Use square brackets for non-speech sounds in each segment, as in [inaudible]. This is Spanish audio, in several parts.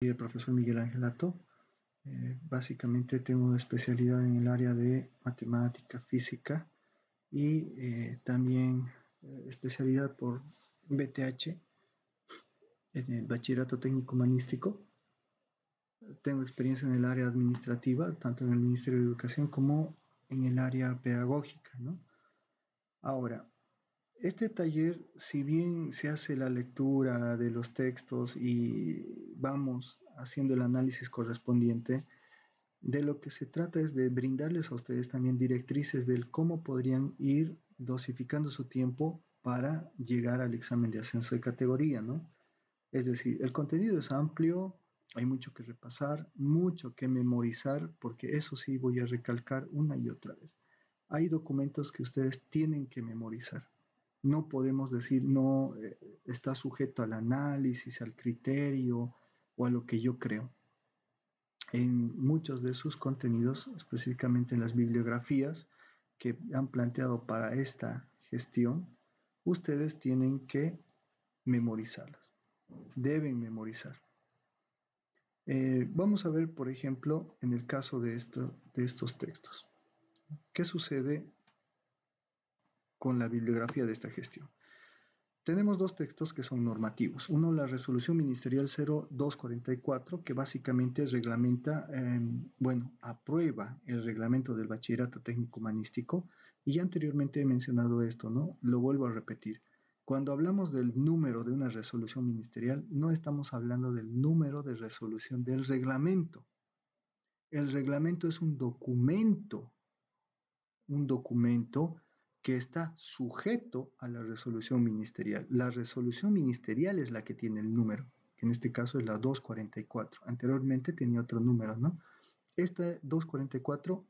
Soy el profesor Miguel Ángel Lato, eh, básicamente tengo especialidad en el área de matemática, física y eh, también eh, especialidad por BTH en el bachillerato técnico humanístico. Tengo experiencia en el área administrativa, tanto en el Ministerio de Educación como en el área pedagógica. ¿no? Ahora, este taller, si bien se hace la lectura de los textos y vamos haciendo el análisis correspondiente, de lo que se trata es de brindarles a ustedes también directrices del cómo podrían ir dosificando su tiempo para llegar al examen de ascenso de categoría, ¿no? Es decir, el contenido es amplio, hay mucho que repasar, mucho que memorizar, porque eso sí voy a recalcar una y otra vez. Hay documentos que ustedes tienen que memorizar no podemos decir no eh, está sujeto al análisis, al criterio o a lo que yo creo. En muchos de sus contenidos, específicamente en las bibliografías que han planteado para esta gestión, ustedes tienen que memorizarlas. Deben memorizar. Eh, vamos a ver, por ejemplo, en el caso de, de estos textos, qué sucede con la bibliografía de esta gestión. Tenemos dos textos que son normativos. Uno, la resolución ministerial 0244, que básicamente reglamenta, em, bueno, aprueba el reglamento del bachillerato técnico humanístico. Y ya anteriormente he mencionado esto, ¿no? Lo vuelvo a repetir. Cuando hablamos del número de una resolución ministerial, no estamos hablando del número de resolución del reglamento. El reglamento es un documento, un documento que está sujeto a la resolución ministerial. La resolución ministerial es la que tiene el número, que en este caso es la 244. Anteriormente tenía otro número, ¿no? Esta 244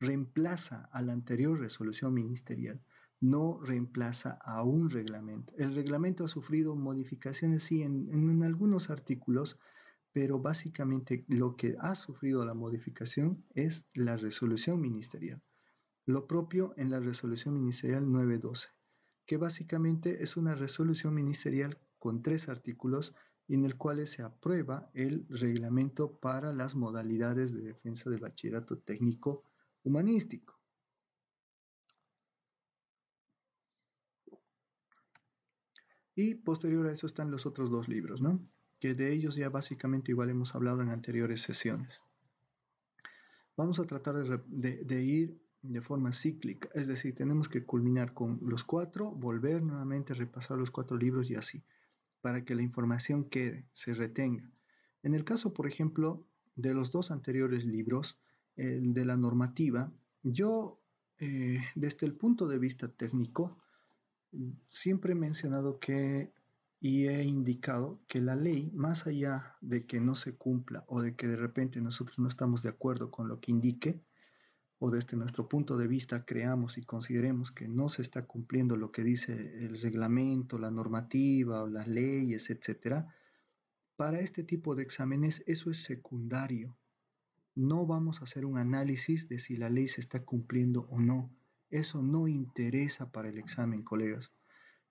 reemplaza a la anterior resolución ministerial, no reemplaza a un reglamento. El reglamento ha sufrido modificaciones, sí, en, en algunos artículos, pero básicamente lo que ha sufrido la modificación es la resolución ministerial. Lo propio en la resolución ministerial 912, que básicamente es una resolución ministerial con tres artículos en el cual se aprueba el reglamento para las modalidades de defensa del bachillerato técnico humanístico. Y posterior a eso están los otros dos libros, ¿no? que de ellos ya básicamente igual hemos hablado en anteriores sesiones. Vamos a tratar de ir de forma cíclica, es decir, tenemos que culminar con los cuatro, volver nuevamente a repasar los cuatro libros y así, para que la información quede, se retenga. En el caso, por ejemplo, de los dos anteriores libros, el de la normativa, yo eh, desde el punto de vista técnico siempre he mencionado que y he indicado que la ley, más allá de que no se cumpla o de que de repente nosotros no estamos de acuerdo con lo que indique, o desde nuestro punto de vista creamos y consideremos que no se está cumpliendo lo que dice el reglamento, la normativa o las leyes, etc., para este tipo de exámenes eso es secundario. No vamos a hacer un análisis de si la ley se está cumpliendo o no. Eso no interesa para el examen, colegas.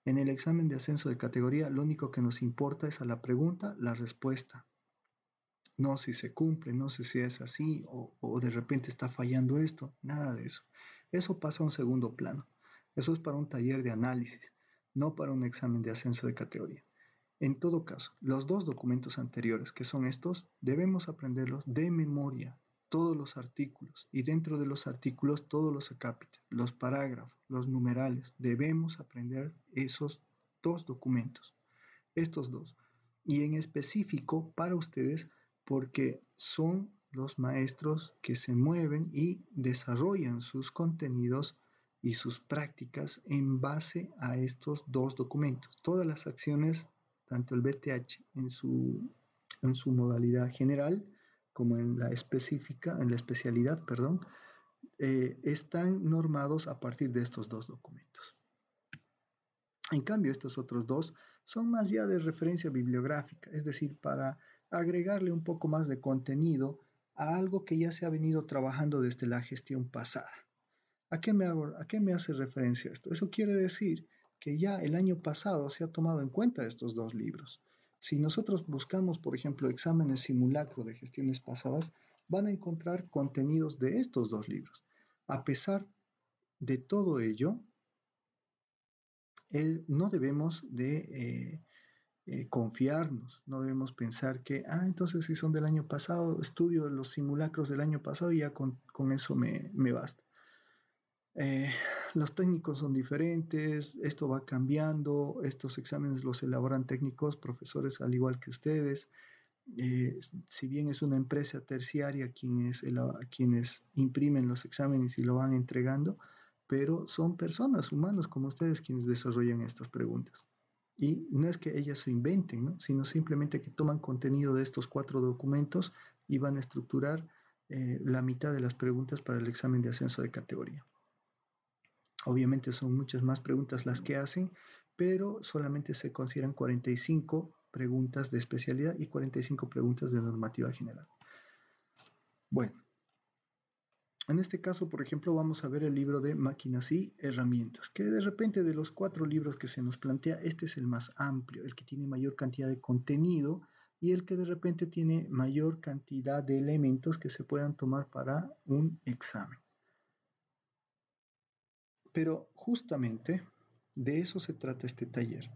En el examen de ascenso de categoría, lo único que nos importa es a la pregunta la respuesta no si se cumple, no sé si es así o, de repente está fallando esto, nada de eso. Eso pasa a un segundo plano. Eso es para un taller de análisis, no para un examen de ascenso de categoría. En todo caso, los dos documentos anteriores, que son estos, debemos aprenderlos de memoria, todos los artículos, y dentro de los artículos todos los acápitos, los parágrafos, los numerales, debemos aprender esos dos documentos, estos dos. Y en específico, para ustedes, porque son los maestros que se mueven y desarrollan sus contenidos y sus prácticas en base a estos dos documentos. Todas las acciones, tanto el BTH en su, modalidad general como en la específica, en la especialidad, perdón, eh, están normados a partir de estos dos documentos. En cambio, estos otros dos son más ya de referencia bibliográfica, es decir, para agregarle un poco más de contenido a algo que ya se ha venido trabajando desde la gestión pasada. ¿A qué me, hace referencia esto? Eso quiere decir que ya el año pasado se ha tomado en cuenta estos dos libros. Si nosotros buscamos, por ejemplo, exámenes simulacro de gestiones pasadas, van a encontrar contenidos de estos dos libros. A pesar de todo ello, no debemos de eh, eh, confiarnos, no debemos pensar que, ah, entonces si son del año pasado, estudio los simulacros del año pasado y ya con, eso me, basta. Eh, los técnicos son diferentes, esto va cambiando, estos exámenes los elaboran técnicos, profesores al igual que ustedes. Eh, si bien es una empresa terciaria quienes, quienes imprimen los exámenes y lo van entregando, pero son personas, humanos como ustedes quienes desarrollan estas preguntas. Y no es que ellas se inventen, sino simplemente que toman contenido de estos cuatro documentos y van a estructurar eh, la mitad de las preguntas para el examen de ascenso de categoría. Obviamente son muchas más preguntas las que hacen, pero solamente se consideran 45 preguntas de especialidad y 45 preguntas de normativa general. Bueno, en este caso, por ejemplo, vamos a ver el libro de Máquinas y Herramientas, que de repente de los cuatro libros que se nos plantea, este es el más amplio, el que tiene mayor cantidad de contenido y el que de repente tiene mayor cantidad de elementos que se puedan tomar para un examen. Pero justamente de eso se trata este taller.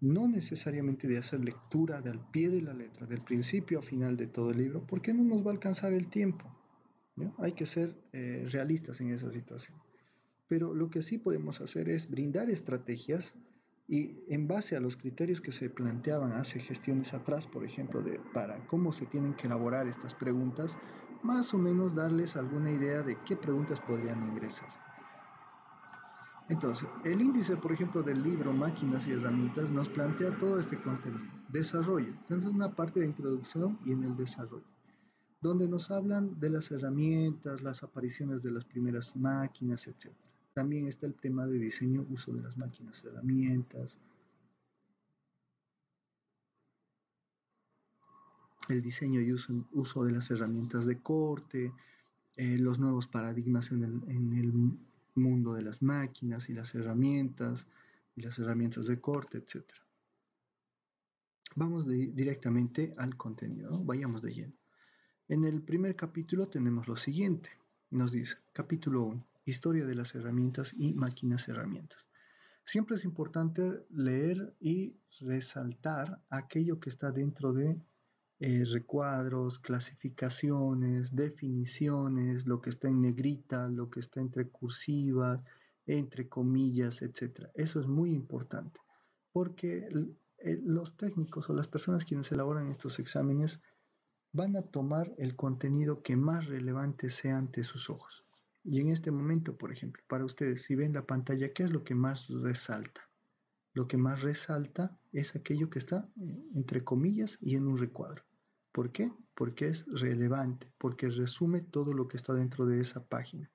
No necesariamente de hacer lectura de al pie de la letra, del principio a final de todo el libro, porque no nos va a alcanzar el tiempo hay que ser eh, realistas en esa situación. Pero lo que sí podemos hacer es brindar estrategias y en base a los criterios que se planteaban hace gestiones atrás, por ejemplo, de para cómo se tienen que elaborar estas preguntas, más o menos darles alguna idea de qué preguntas podrían ingresar. Entonces, el índice, por ejemplo, del libro Máquinas y Herramientas nos plantea todo este contenido. Desarrollo, Entonces, es una parte de introducción y en el desarrollo donde nos hablan de las herramientas, las apariciones de las primeras máquinas, etc. También está el tema de diseño, uso de las máquinas, herramientas, el diseño y uso, de las herramientas de corte, eh, los nuevos paradigmas en el, mundo de las máquinas y las herramientas, y las herramientas de corte, etc. Vamos directamente al contenido, vayamos de lleno. En el primer capítulo tenemos lo siguiente. Nos dice, capítulo 1, historia de las herramientas y máquinas herramientas. Siempre es importante leer y resaltar aquello que está dentro de eh, recuadros, clasificaciones, definiciones, lo que está en negrita, lo que está entre cursivas, entre comillas, etc. Eso es muy importante porque eh, los técnicos o las personas quienes elaboran estos exámenes van a tomar el contenido que más relevante sea ante sus ojos. Y en este momento, por ejemplo, para ustedes, si ven la pantalla, ¿qué es lo que más resalta? Lo que más resalta es aquello que está eh, entre comillas y en un recuadro. ¿Por qué? Porque es relevante, porque resume todo lo que está dentro de esa página.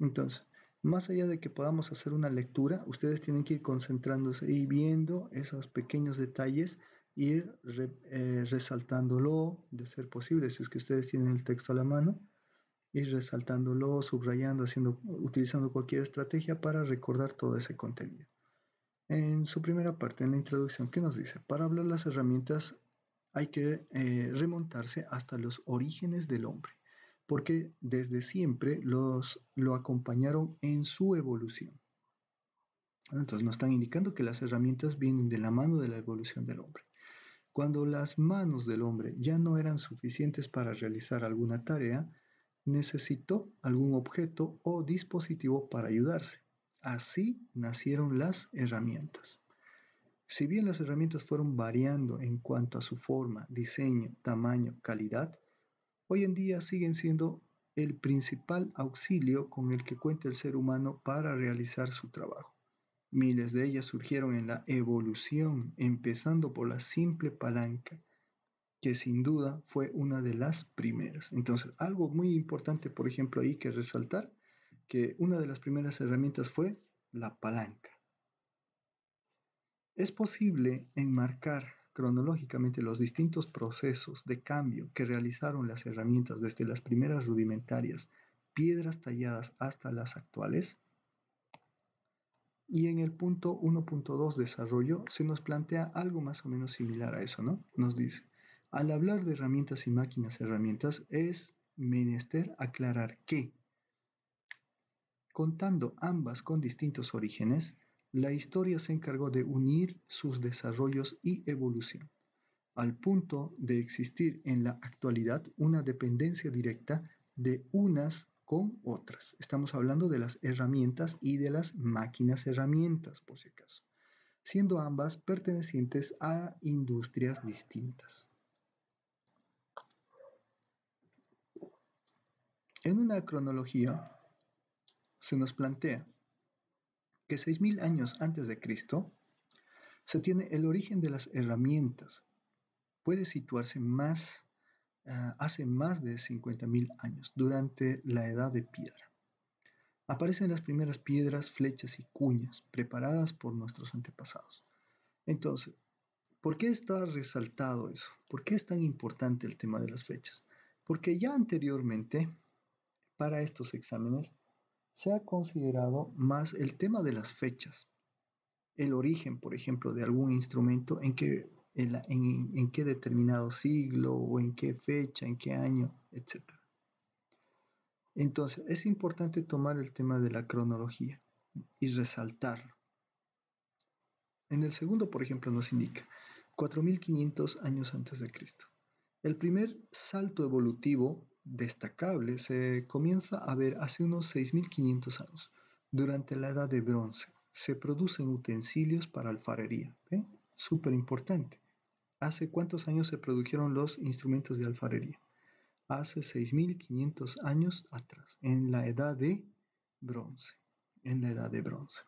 Entonces, más allá de que podamos hacer una lectura, ustedes tienen que ir concentrándose y viendo esos pequeños detalles ir eh, resaltándolo, de ser posible, si es que ustedes tienen el texto a la mano, ir resaltándolo, subrayando, haciendo, utilizando cualquier estrategia para recordar todo ese contenido. En su primera parte, en la introducción, ¿qué nos dice? Para hablar las herramientas hay que eh, remontarse hasta los orígenes del hombre, porque desde siempre los, lo acompañaron en su evolución. Entonces nos están indicando que las herramientas vienen de la mano de la evolución del hombre. Cuando las manos del hombre ya no eran suficientes para realizar alguna tarea, necesitó algún objeto o dispositivo para ayudarse. Así nacieron las herramientas. Si bien las herramientas fueron variando en cuanto a su forma, diseño, tamaño, calidad, hoy en día siguen siendo el principal auxilio con el que cuenta el ser humano para realizar su trabajo. Miles de ellas surgieron en la evolución, empezando por la simple palanca, que sin duda fue una de las primeras. Entonces, algo muy importante, por ejemplo, ahí que resaltar, que una de las primeras herramientas fue la palanca. Es posible enmarcar cronológicamente los distintos procesos de cambio que realizaron las herramientas desde las primeras rudimentarias piedras talladas hasta las actuales y en el punto 1.2 desarrollo se nos plantea algo más o menos similar a eso, ¿no? Nos dice, al hablar de herramientas y máquinas herramientas es menester aclarar que, contando ambas con distintos orígenes, la historia se encargó de unir sus desarrollos y evolución, al punto de existir en la actualidad una dependencia directa de unas con otras. Estamos hablando de las herramientas y de las máquinas herramientas, por si acaso, siendo ambas pertenecientes a industrias distintas. En una cronología se nos plantea que 6.000 años antes de Cristo se tiene el origen de las herramientas. Puede situarse más Ah, hace más de 50.000 años, durante la Edad de Piedra. Aparecen las primeras piedras, flechas y cuñas preparadas por nuestros antepasados. Entonces, ¿por qué está resaltado eso? ¿Por qué es tan importante el tema de las fechas? Porque ya anteriormente, para estos exámenes, se ha considerado más el tema de las fechas, el origen, por ejemplo, de algún instrumento en que en, qué determinado siglo o en qué fecha, en qué año, etc. Entonces, es importante tomar el tema de la cronología y resaltarlo. En el segundo, por ejemplo, nos indica 4500 años antes de Cristo. El primer salto evolutivo destacable se comienza a ver hace unos 6500 años, durante la edad de bronce. Se producen utensilios para alfarería, ¿eh? súper importante. ¿Hace cuántos años se produjeron los instrumentos de alfarería? Hace 6.500 años atrás, en la edad de bronce. En la edad de bronce.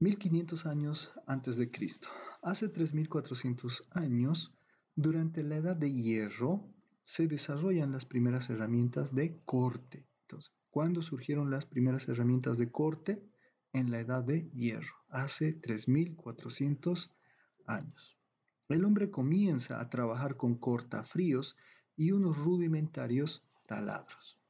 1500 años antes de Cristo. Hace 3400 años, durante la edad de hierro, se desarrollan las primeras herramientas de corte. Entonces, ¿cuándo surgieron las primeras herramientas de corte? En la edad de hierro, hace 3400 años el hombre comienza a trabajar con cortafríos y unos rudimentarios taladros.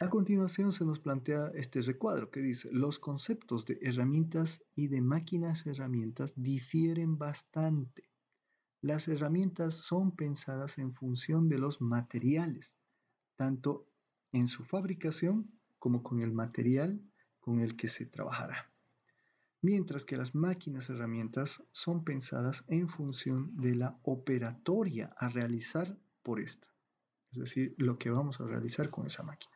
A continuación se nos plantea este recuadro que dice, los conceptos de herramientas y de máquinas herramientas difieren bastante. Las herramientas son pensadas en función de los materiales, tanto en su fabricación como con el material con el que se trabajará mientras que las máquinas herramientas son pensadas en función de la operatoria a realizar por esta, es decir, lo que vamos a realizar con esa máquina.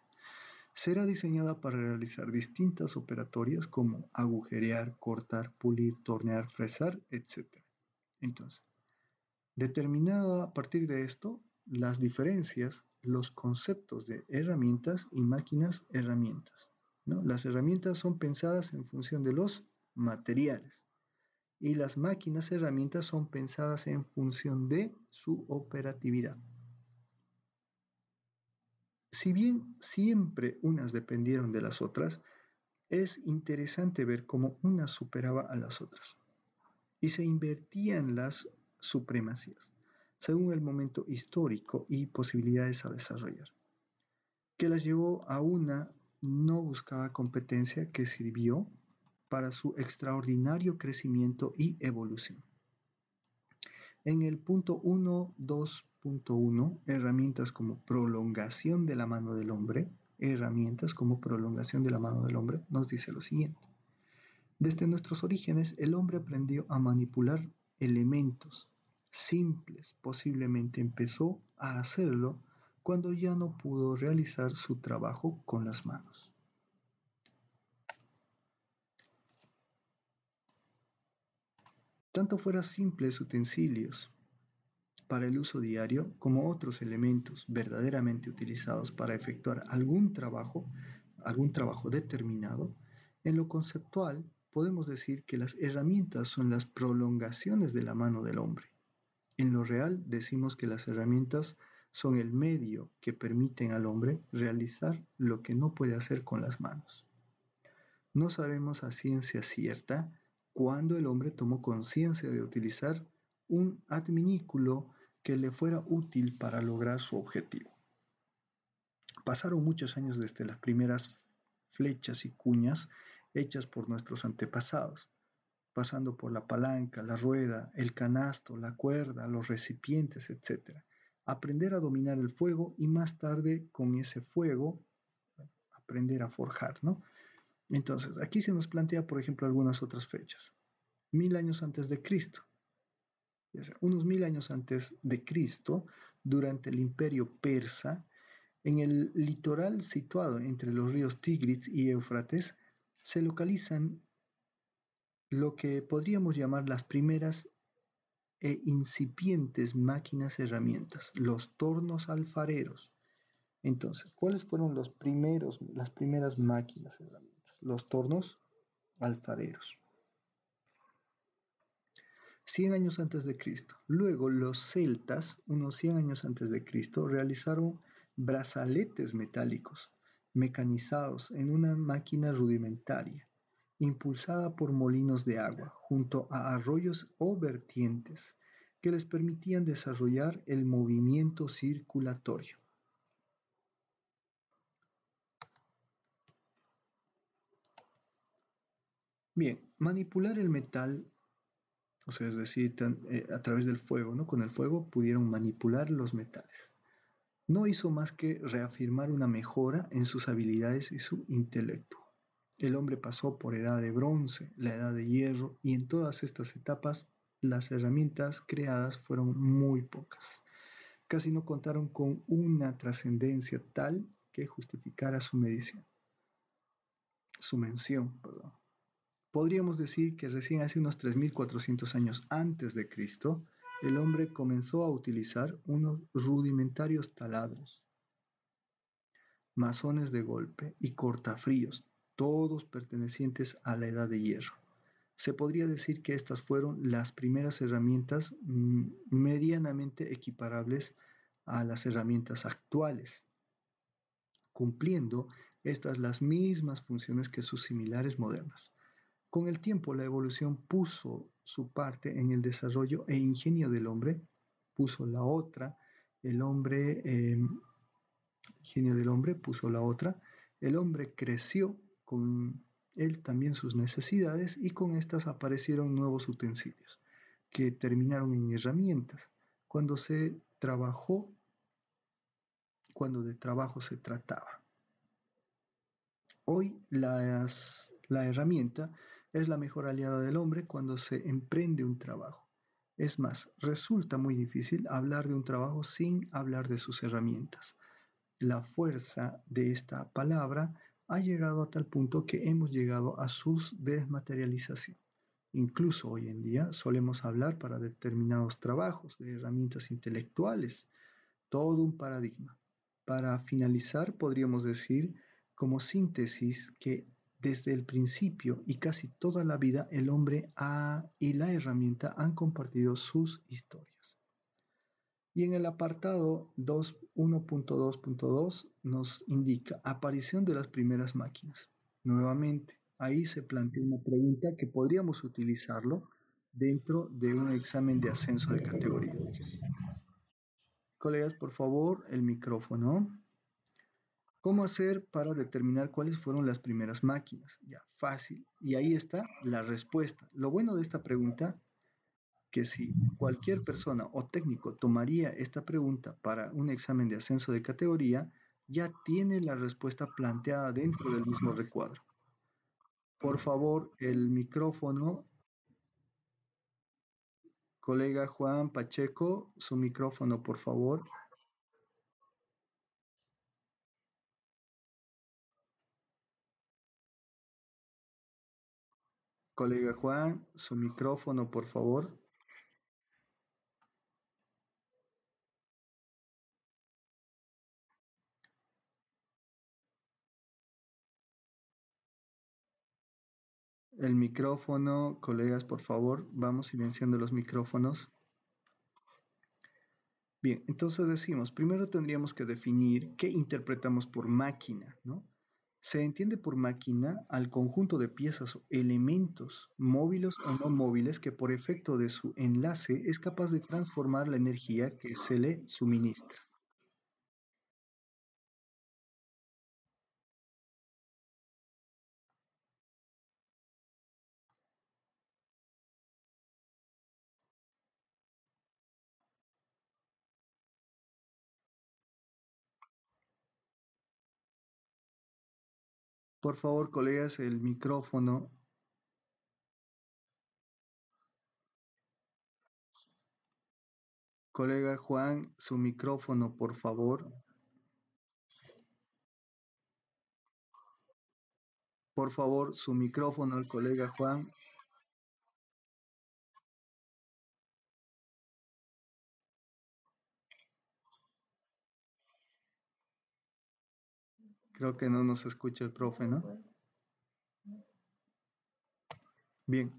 Será diseñada para realizar distintas operatorias como agujerear, cortar, pulir, tornear, fresar, etc. Entonces, determinada a partir de esto las diferencias, los conceptos de herramientas y máquinas herramientas. Las herramientas son pensadas en función de los materiales. Y las máquinas herramientas son pensadas en función de su operatividad. Si bien siempre unas dependieron de las otras, es interesante ver cómo una superaba a las otras y se invertían las supremacías según el momento histórico y posibilidades a desarrollar, que las llevó a una no buscada competencia que sirvió para su extraordinario crecimiento y evolución. En el punto 1.2.1, herramientas como prolongación de la mano del hombre, herramientas como prolongación de la mano del hombre, nos dice lo siguiente. Desde nuestros orígenes, el hombre aprendió a manipular elementos simples. Posiblemente empezó a hacerlo cuando ya no pudo realizar su trabajo con las manos. tanto fuera simples utensilios para el uso diario como otros elementos verdaderamente utilizados para efectuar algún trabajo, algún trabajo determinado, en lo conceptual podemos decir que las herramientas son las prolongaciones de la mano del hombre. En lo real decimos que las herramientas son el medio que permiten al hombre realizar lo que no puede hacer con las manos. No sabemos a ciencia cierta cuando el hombre tomó conciencia de utilizar un adminículo que le fuera útil para lograr su objetivo. Pasaron muchos años desde las primeras flechas y cuñas hechas por nuestros antepasados, pasando por la palanca, la rueda, el canasto, la cuerda, los recipientes, etc. Aprender a dominar el fuego y más tarde con ese fuego aprender a forjar, ¿no? Entonces, aquí se nos plantea, por ejemplo, algunas otras fechas. Mil años antes de Cristo. unos mil años antes de Cristo, durante el imperio persa, en el litoral situado entre los ríos Tigris y Éufrates, se localizan lo que podríamos llamar las primeras e incipientes máquinas herramientas, los tornos alfareros. Entonces, ¿cuáles fueron los primeros, las primeras máquinas herramientas? los tornos alfareros. 100 años antes de Cristo. Luego los celtas, unos 100 años antes de Cristo, realizaron brazaletes metálicos mecanizados en una máquina rudimentaria, impulsada por molinos de agua, junto a arroyos o vertientes, que les permitían desarrollar el movimiento circulatorio. Bien, manipular el metal, o sea, es decir, eh, a través del fuego, ¿no? Con el fuego pudieron manipular los metales. No hizo más que reafirmar una mejora en sus habilidades y su intelecto. El hombre pasó por edad de bronce, la edad de hierro, y en todas estas etapas las herramientas creadas fueron muy pocas. Casi no contaron con una trascendencia tal que justificara su medición, su mención, perdón. Podríamos decir que recién hace unos 3.400 años antes de Cristo, el hombre comenzó a utilizar unos rudimentarios taladros, masones de golpe y cortafríos, todos pertenecientes a la edad de hierro. Se podría decir que estas fueron las primeras herramientas mm, medianamente equiparables a las herramientas actuales, cumpliendo estas las mismas funciones que sus similares modernas. Con el tiempo, la evolución puso su parte en el desarrollo e ingenio del hombre, puso la otra, el hombre, em, ingenio del hombre, puso la otra, el hombre creció con él también sus necesidades y con estas aparecieron nuevos utensilios que terminaron en herramientas. Cuando se trabajó, cuando de trabajo se trataba. Hoy la herramienta es la mejor aliada del hombre cuando se emprende un trabajo. Es más, resulta muy difícil hablar de un trabajo sin hablar de sus herramientas. La fuerza de esta palabra ha llegado a tal punto que hemos llegado a su desmaterialización. Incluso hoy en día solemos hablar para determinados trabajos de herramientas intelectuales, todo un paradigma. Para finalizar, podríamos decir como síntesis que desde el principio y casi toda la vida el hombre y la herramienta han compartido sus historias. Y en el apartado 1.2.2 nos indica aparición de las primeras máquinas. Nuevamente, ahí se plantea una pregunta que podríamos utilizarlo dentro de un examen de ascenso de categoría. Colegas, por favor, el micrófono. ¿Cómo hacer para determinar cuáles fueron las primeras máquinas? Ya, fácil. Y ahí está la respuesta. Lo bueno de esta pregunta, que si cualquier persona o técnico tomaría esta pregunta para un examen de ascenso de categoría, ya tiene la respuesta planteada dentro del mismo recuadro. Por favor, el micrófono. Colega Juan Pacheco, su micrófono, por favor. Colega Juan, su micrófono, por favor. El micrófono, colegas, por favor, vamos silenciando los micrófonos. Bien, entonces decimos, primero tendríamos que definir qué interpretamos por máquina, ¿no? Se entiende por máquina al conjunto de piezas o elementos, móviles o no móviles, que por efecto de su enlace es capaz de transformar la energía que se le suministra. Por favor, colegas, el micrófono. Colega Juan, su micrófono, por favor. Por favor, su micrófono al colega Juan. Creo que no nos escucha el profe, ¿no? Bien.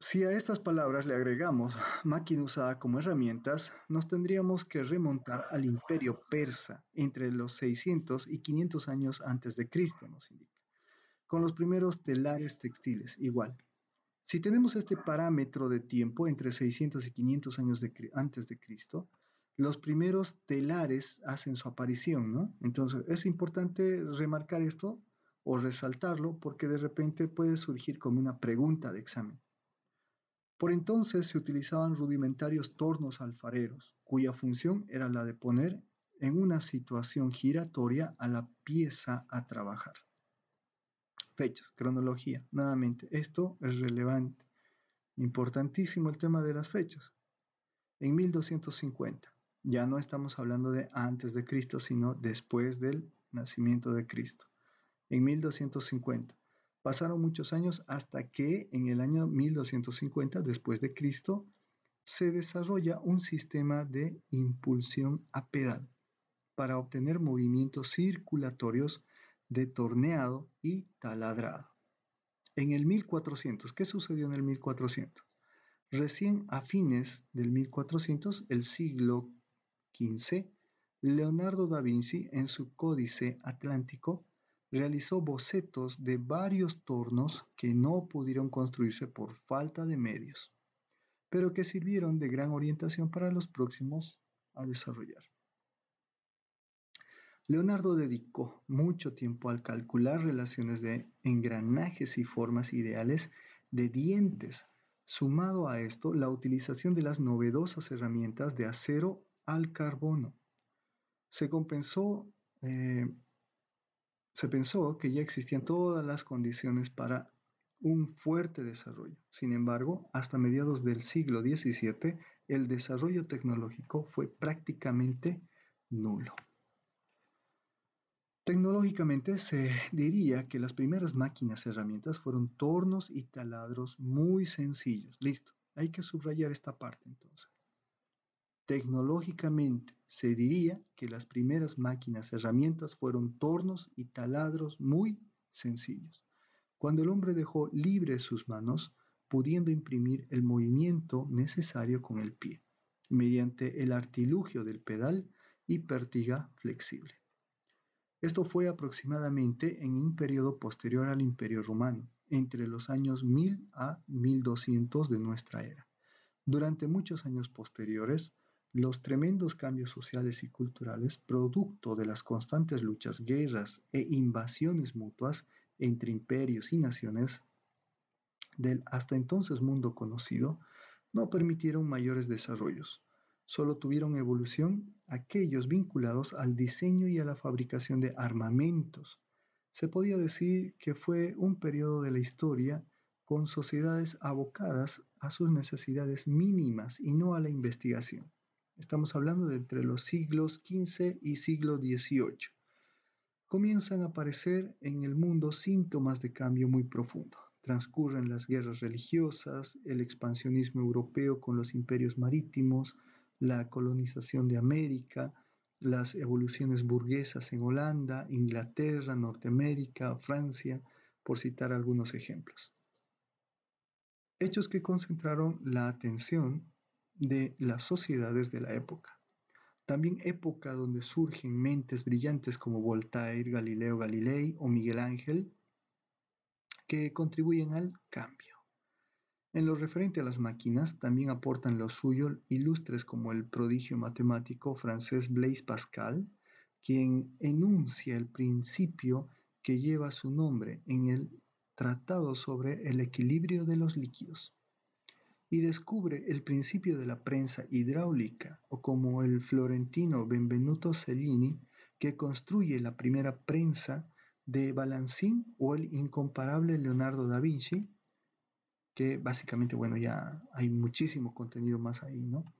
Si a estas palabras le agregamos máquina usada como herramientas, nos tendríamos que remontar al imperio persa entre los 600 y 500 años antes de Cristo, nos indica, con los primeros telares textiles, igual. Si tenemos este parámetro de tiempo entre 600 y 500 años antes de Cristo, los primeros telares hacen su aparición, ¿no? Entonces es importante remarcar esto o resaltarlo porque de repente puede surgir como una pregunta de examen. Por entonces se utilizaban rudimentarios tornos alfareros, cuya función era la de poner en una situación giratoria a la pieza a trabajar. Fechas, cronología, nuevamente, esto es relevante. Importantísimo el tema de las fechas. En 1250, ya no estamos hablando de antes de Cristo, sino después del nacimiento de Cristo. En 1250. Pasaron muchos años hasta que en el año 1250 después de Cristo se desarrolla un sistema de impulsión a pedal para obtener movimientos circulatorios de torneado y taladrado. En el 1400, ¿qué sucedió en el 1400? Recién a fines del 1400, el siglo Leonardo da Vinci en su Códice Atlántico realizó bocetos de varios tornos que no pudieron construirse por falta de medios, pero que sirvieron de gran orientación para los próximos a desarrollar. Leonardo dedicó mucho tiempo al calcular relaciones de engranajes y formas ideales de dientes. Sumado a esto, la utilización de las novedosas herramientas de acero al carbono. Se compensó, eh, se pensó que ya existían todas las condiciones para un fuerte desarrollo. Sin embargo, hasta mediados del siglo XVII, el desarrollo tecnológico fue prácticamente nulo. Tecnológicamente se diría que las primeras máquinas herramientas fueron tornos y taladros muy sencillos. Listo, hay que subrayar esta parte entonces. Tecnológicamente, se diría que las primeras máquinas herramientas fueron tornos y taladros muy sencillos. Cuando el hombre dejó libres sus manos, pudiendo imprimir el movimiento necesario con el pie, mediante el artilugio del pedal y pértiga flexible. Esto fue aproximadamente en un periodo posterior al Imperio Romano, entre los años 1000 a 1200 de nuestra era. Durante muchos años posteriores, los tremendos cambios sociales y culturales producto de las constantes luchas, guerras e invasiones mutuas entre imperios y naciones del hasta entonces mundo conocido no permitieron mayores desarrollos. Solo tuvieron evolución aquellos vinculados al diseño y a la fabricación de armamentos. Se podía decir que fue un periodo de la historia con sociedades abocadas a sus necesidades mínimas y no a la investigación. Estamos hablando de entre los siglos XV y siglo XVIII. Comienzan a aparecer en el mundo síntomas de cambio muy profundo. Transcurren las guerras religiosas, el expansionismo europeo con los imperios marítimos, la colonización de América, las evoluciones burguesas en Holanda, Inglaterra, Norteamérica, Francia, por citar algunos ejemplos. Hechos que concentraron la atención de las sociedades de la época. También época donde surgen mentes brillantes como Voltaire, Galileo Galilei o Miguel Ángel, que contribuyen al cambio. En lo referente a las máquinas, también aportan lo suyo ilustres como el prodigio matemático francés Blaise Pascal, quien enuncia el principio que lleva su nombre en el Tratado sobre el equilibrio de los líquidos y descubre el principio de la prensa hidráulica, o como el florentino Benvenuto Cellini, que construye la primera prensa de Balancín o el incomparable Leonardo da Vinci, que básicamente, bueno, ya hay muchísimo contenido más ahí, ¿no?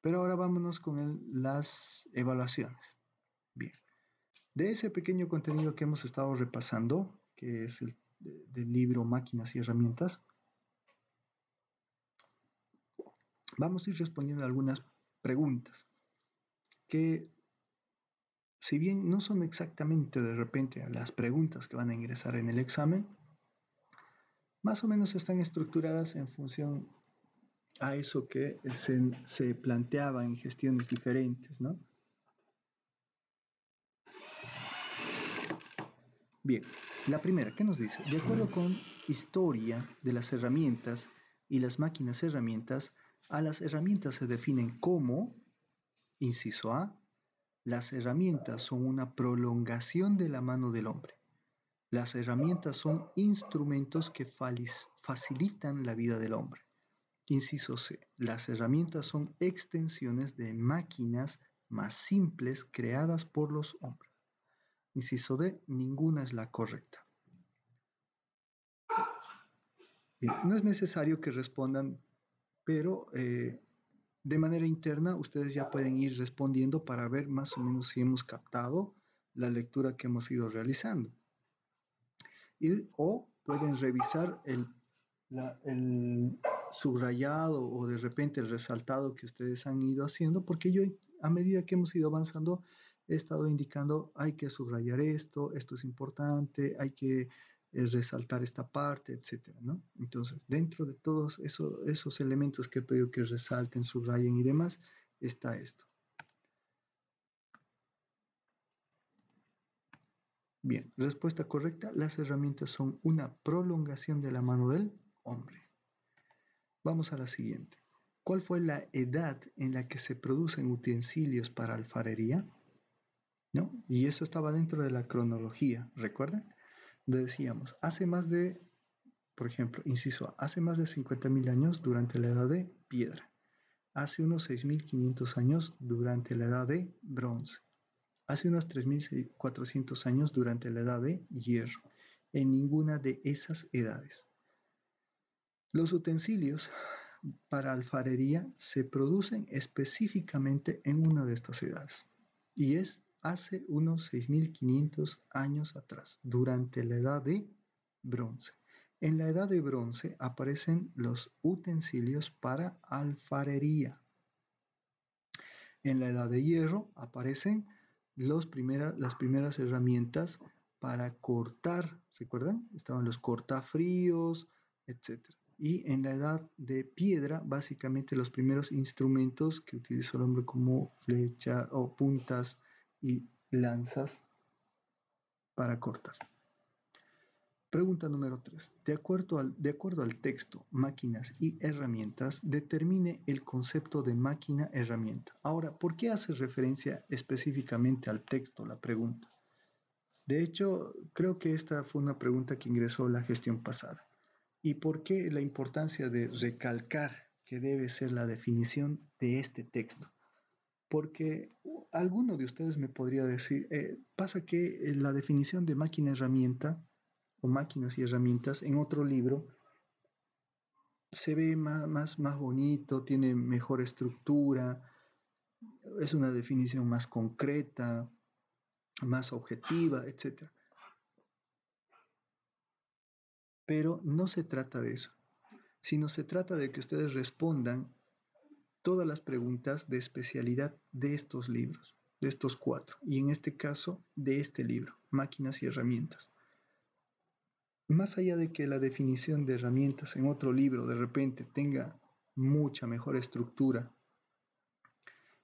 Pero ahora vámonos con las evaluaciones. Bien, de ese pequeño contenido que hemos estado repasando, que es el del libro Máquinas y Herramientas, vamos a ir respondiendo algunas preguntas que, si bien no son exactamente de repente las preguntas que van a ingresar en el examen, más o menos están estructuradas en función a eso que se, planteaba en gestiones diferentes, ¿no? Bien, la primera, ¿qué nos dice? De acuerdo con Historia de las Herramientas y las Máquinas Herramientas, a las herramientas se definen como, inciso A, las herramientas son una prolongación de la mano del hombre. Las herramientas son instrumentos que facilitan la vida del hombre. Inciso C. Las herramientas son extensiones de máquinas más simples creadas por los hombres. Inciso D. Ninguna es la correcta. Eh, no es necesario que respondan pero eh, de manera interna ustedes ya pueden ir respondiendo para ver más o menos si hemos captado la lectura que hemos ido realizando. Y, o pueden revisar el, el subrayado o de repente el resaltado que ustedes han ido haciendo, porque yo a medida que hemos ido avanzando he estado indicando hay que subrayar esto, esto es importante, hay que es resaltar esta parte, etcétera, ¿no? Entonces, dentro de todos esos, esos elementos que he pedido que resalten, subrayen y demás, está esto. Bien, respuesta correcta, las herramientas son una prolongación de la mano del hombre. Vamos a la siguiente. ¿Cuál fue la edad en la que se producen utensilios para alfarería? ¿No? Y eso estaba dentro de la cronología, ¿recuerdan? decíamos, hace más de, por ejemplo, inciso hace más de 50.000 años durante la edad de piedra, hace unos 6.500 años durante la edad de bronce, hace unos 3.400 años durante la edad de hierro, en ninguna de esas edades. Los utensilios para alfarería se producen específicamente en una de estas edades, y es hace unos 6.500 años atrás, durante la edad de bronce. En la edad de bronce aparecen los utensilios para alfarería. En la edad de hierro aparecen las primeras herramientas para cortar, ¿recuerdan? Estaban los cortafríos, etc. Y en la edad de piedra, básicamente los primeros instrumentos que utilizó el hombre como flecha o puntas y lanzas para cortar. Pregunta número 3. De acuerdo, al, de acuerdo al texto, máquinas y herramientas, determine el concepto de máquina-herramienta. Ahora, ¿por qué hace referencia específicamente al texto la pregunta? De hecho, creo que esta fue una pregunta que ingresó la gestión pasada. ¿Y por qué la importancia de recalcar que debe ser la definición de este texto? Porque alguno de ustedes me podría decir, eh, pasa que eh, la definición de máquina herramienta o máquinas y herramientas en otro libro se ve más, más, más bonito, tiene mejor estructura, es una definición más concreta, más objetiva, etc. Pero no se trata de eso, sino se trata de que ustedes respondan todas las preguntas de especialidad de estos libros, de estos cuatro, y en este caso de este libro, Máquinas y Herramientas. Más allá de que la definición de herramientas en otro libro de repente tenga mucha mejor estructura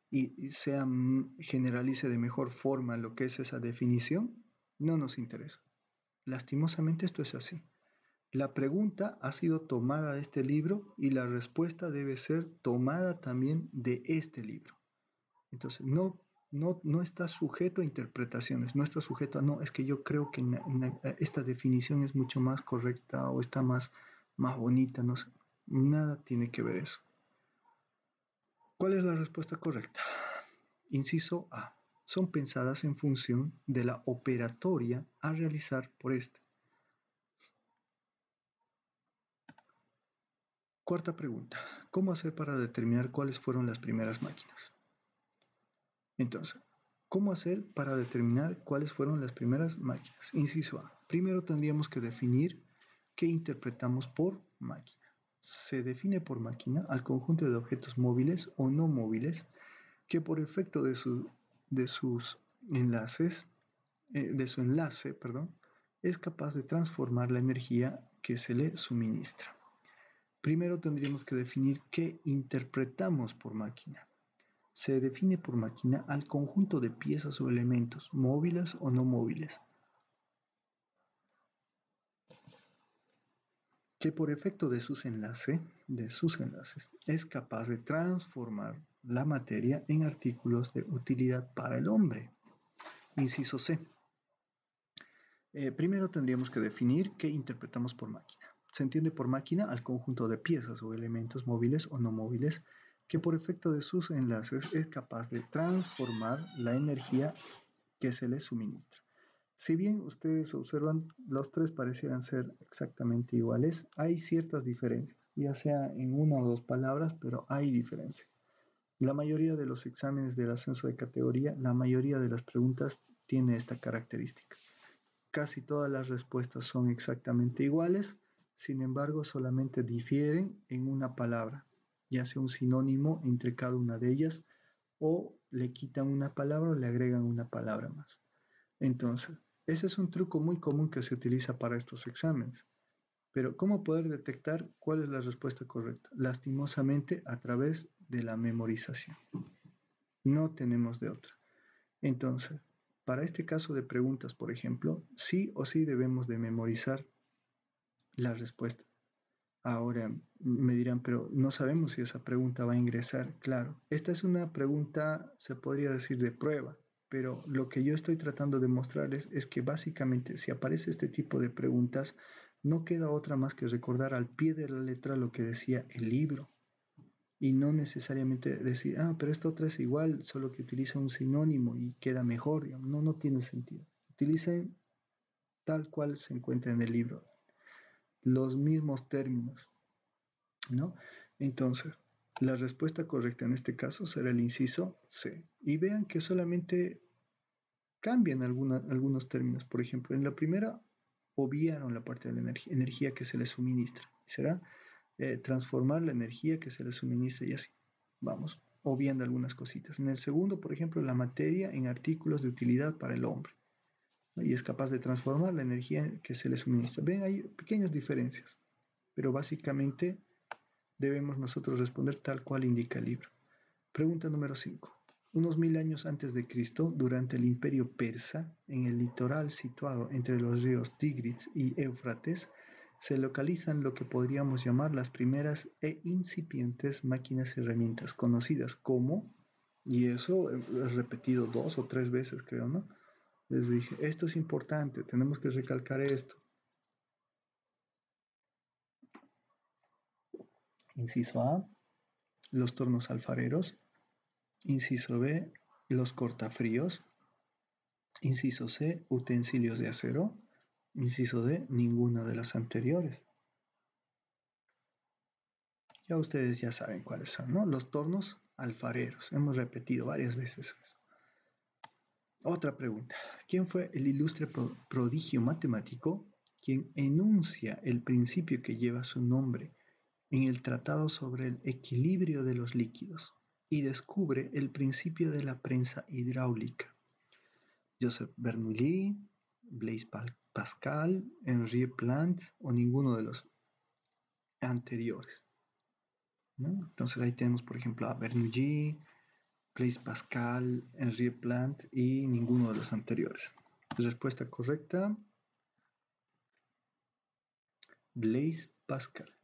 y sea, mm, generalice de mejor forma lo que es esa definición, no nos interesa. Lastimosamente esto es así. La pregunta ha sido tomada de este libro y la respuesta debe ser tomada también de este libro. Entonces, no, no, no está sujeto a interpretaciones, no está sujeto a, no, es que yo creo que esta definición es mucho más correcta o está más, más bonita, no sé. Nada tiene que ver eso. ¿Cuál es la respuesta correcta? Inciso A. Son pensadas en función de la operatoria a realizar por este. Cuarta pregunta, ¿cómo hacer para determinar cuáles fueron las primeras máquinas? Entonces, ¿cómo hacer para determinar cuáles fueron las primeras máquinas? Inciso A, primero tendríamos que definir qué interpretamos por máquina. Se define por máquina al conjunto de objetos móviles o no móviles que por efecto de, su, sus enlaces, eh, de su enlace, perdón, es capaz de transformar la energía que se le suministra. Primero tendríamos que definir qué interpretamos por máquina. Se define por máquina al conjunto de piezas o elementos, móviles o no móviles, que por efecto de sus, enlace, de sus enlaces es capaz de transformar la materia en artículos de utilidad para el hombre. Inciso C. Eh, primero tendríamos que definir qué interpretamos por máquina. Se entiende por máquina al conjunto de piezas o elementos móviles o no móviles que por efecto de sus enlaces es capaz de transformar la energía que se le suministra. Si bien ustedes observan, los tres parecieran ser exactamente iguales, hay ciertas diferencias, ya sea en una o dos palabras, pero hay diferencia. La mayoría de los exámenes del ascenso de categoría, la mayoría de las preguntas tiene esta característica. Casi todas las respuestas son exactamente iguales, sin embargo, solamente difieren en una palabra, ya sea un sinónimo entre cada una de ellas o le quitan una palabra o le agregan una palabra más. Entonces, ese es un truco muy común que se utiliza para estos exámenes. Pero ¿cómo poder detectar cuál es la respuesta correcta? Lastimosamente a través de la memorización. No tenemos de otra. Entonces, para este caso de preguntas, por ejemplo, sí o sí debemos de memorizar la respuesta. Ahora me dirán, pero no sabemos si esa pregunta va a ingresar. Claro, esta es una pregunta, se podría decir, de prueba, pero lo que yo estoy tratando de mostrarles es que básicamente si aparece este tipo de preguntas, no queda otra más que recordar al pie de la letra lo que decía el libro y no necesariamente decir, ah, pero esta otra es igual, solo que utiliza un sinónimo y queda mejor. No, no tiene sentido. Utilicen tal cual se encuentra en el libro los mismos términos, ¿no? Entonces, la respuesta correcta en este caso será el inciso C. Y vean que solamente cambian algunos términos. Por ejemplo, en la primera obviaron la parte de la energía, energía que se le suministra. Será eh, transformar la energía que se le suministra y así. Vamos, obviando algunas cositas. En el segundo, por ejemplo, la materia en artículos de utilidad para el hombre y es capaz de transformar la energía que se le suministra. Ven, hay pequeñas diferencias, pero básicamente debemos nosotros responder tal cual indica el libro. Pregunta número 5. Unos mil años antes de Cristo, durante el imperio persa, en el litoral situado entre los ríos Tigris y Éufrates, se localizan lo que podríamos llamar las primeras e incipientes máquinas y herramientas, conocidas como, y eso es repetido dos o tres veces creo, ¿no? les dije, esto es importante, tenemos que recalcar esto. Inciso A, los tornos alfareros. Inciso B, los cortafríos. Inciso C, utensilios de acero. Inciso D, ninguna de las anteriores. Ya ustedes ya saben cuáles son, ¿no? Los tornos alfareros. Hemos repetido varias veces eso. Otra pregunta. ¿Quién fue el ilustre prodigio matemático quien enuncia el principio que lleva su nombre en el Tratado sobre el Equilibrio de los Líquidos y descubre el principio de la prensa hidráulica? Joseph Bernoulli, Blaise Pascal, Henri Plant o ninguno de los anteriores. Entonces ahí tenemos, por ejemplo, a Bernoulli, Blaise Pascal, Henri Plant y ninguno de los anteriores. Respuesta correcta. Blaise Pascal.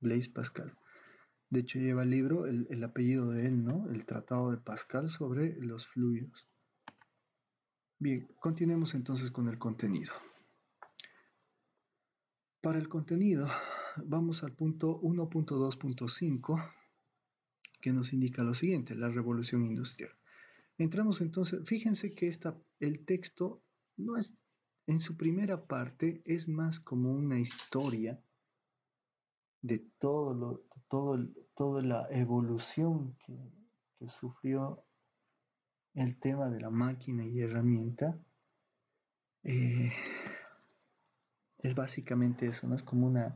Blaise Pascal. De hecho, lleva el libro el, el, apellido de él, ¿no? El Tratado de Pascal sobre los fluidos. Bien, continuemos entonces con el contenido. Para el contenido, vamos al punto 1.2.5 que nos indica lo siguiente, la revolución industrial. Entramos entonces, fíjense que el texto no es, en su primera parte es más como una historia de todo lo, todo, toda la evolución que, sufrió el tema de la máquina y herramienta. Eh, es básicamente eso, ¿no? Es como una,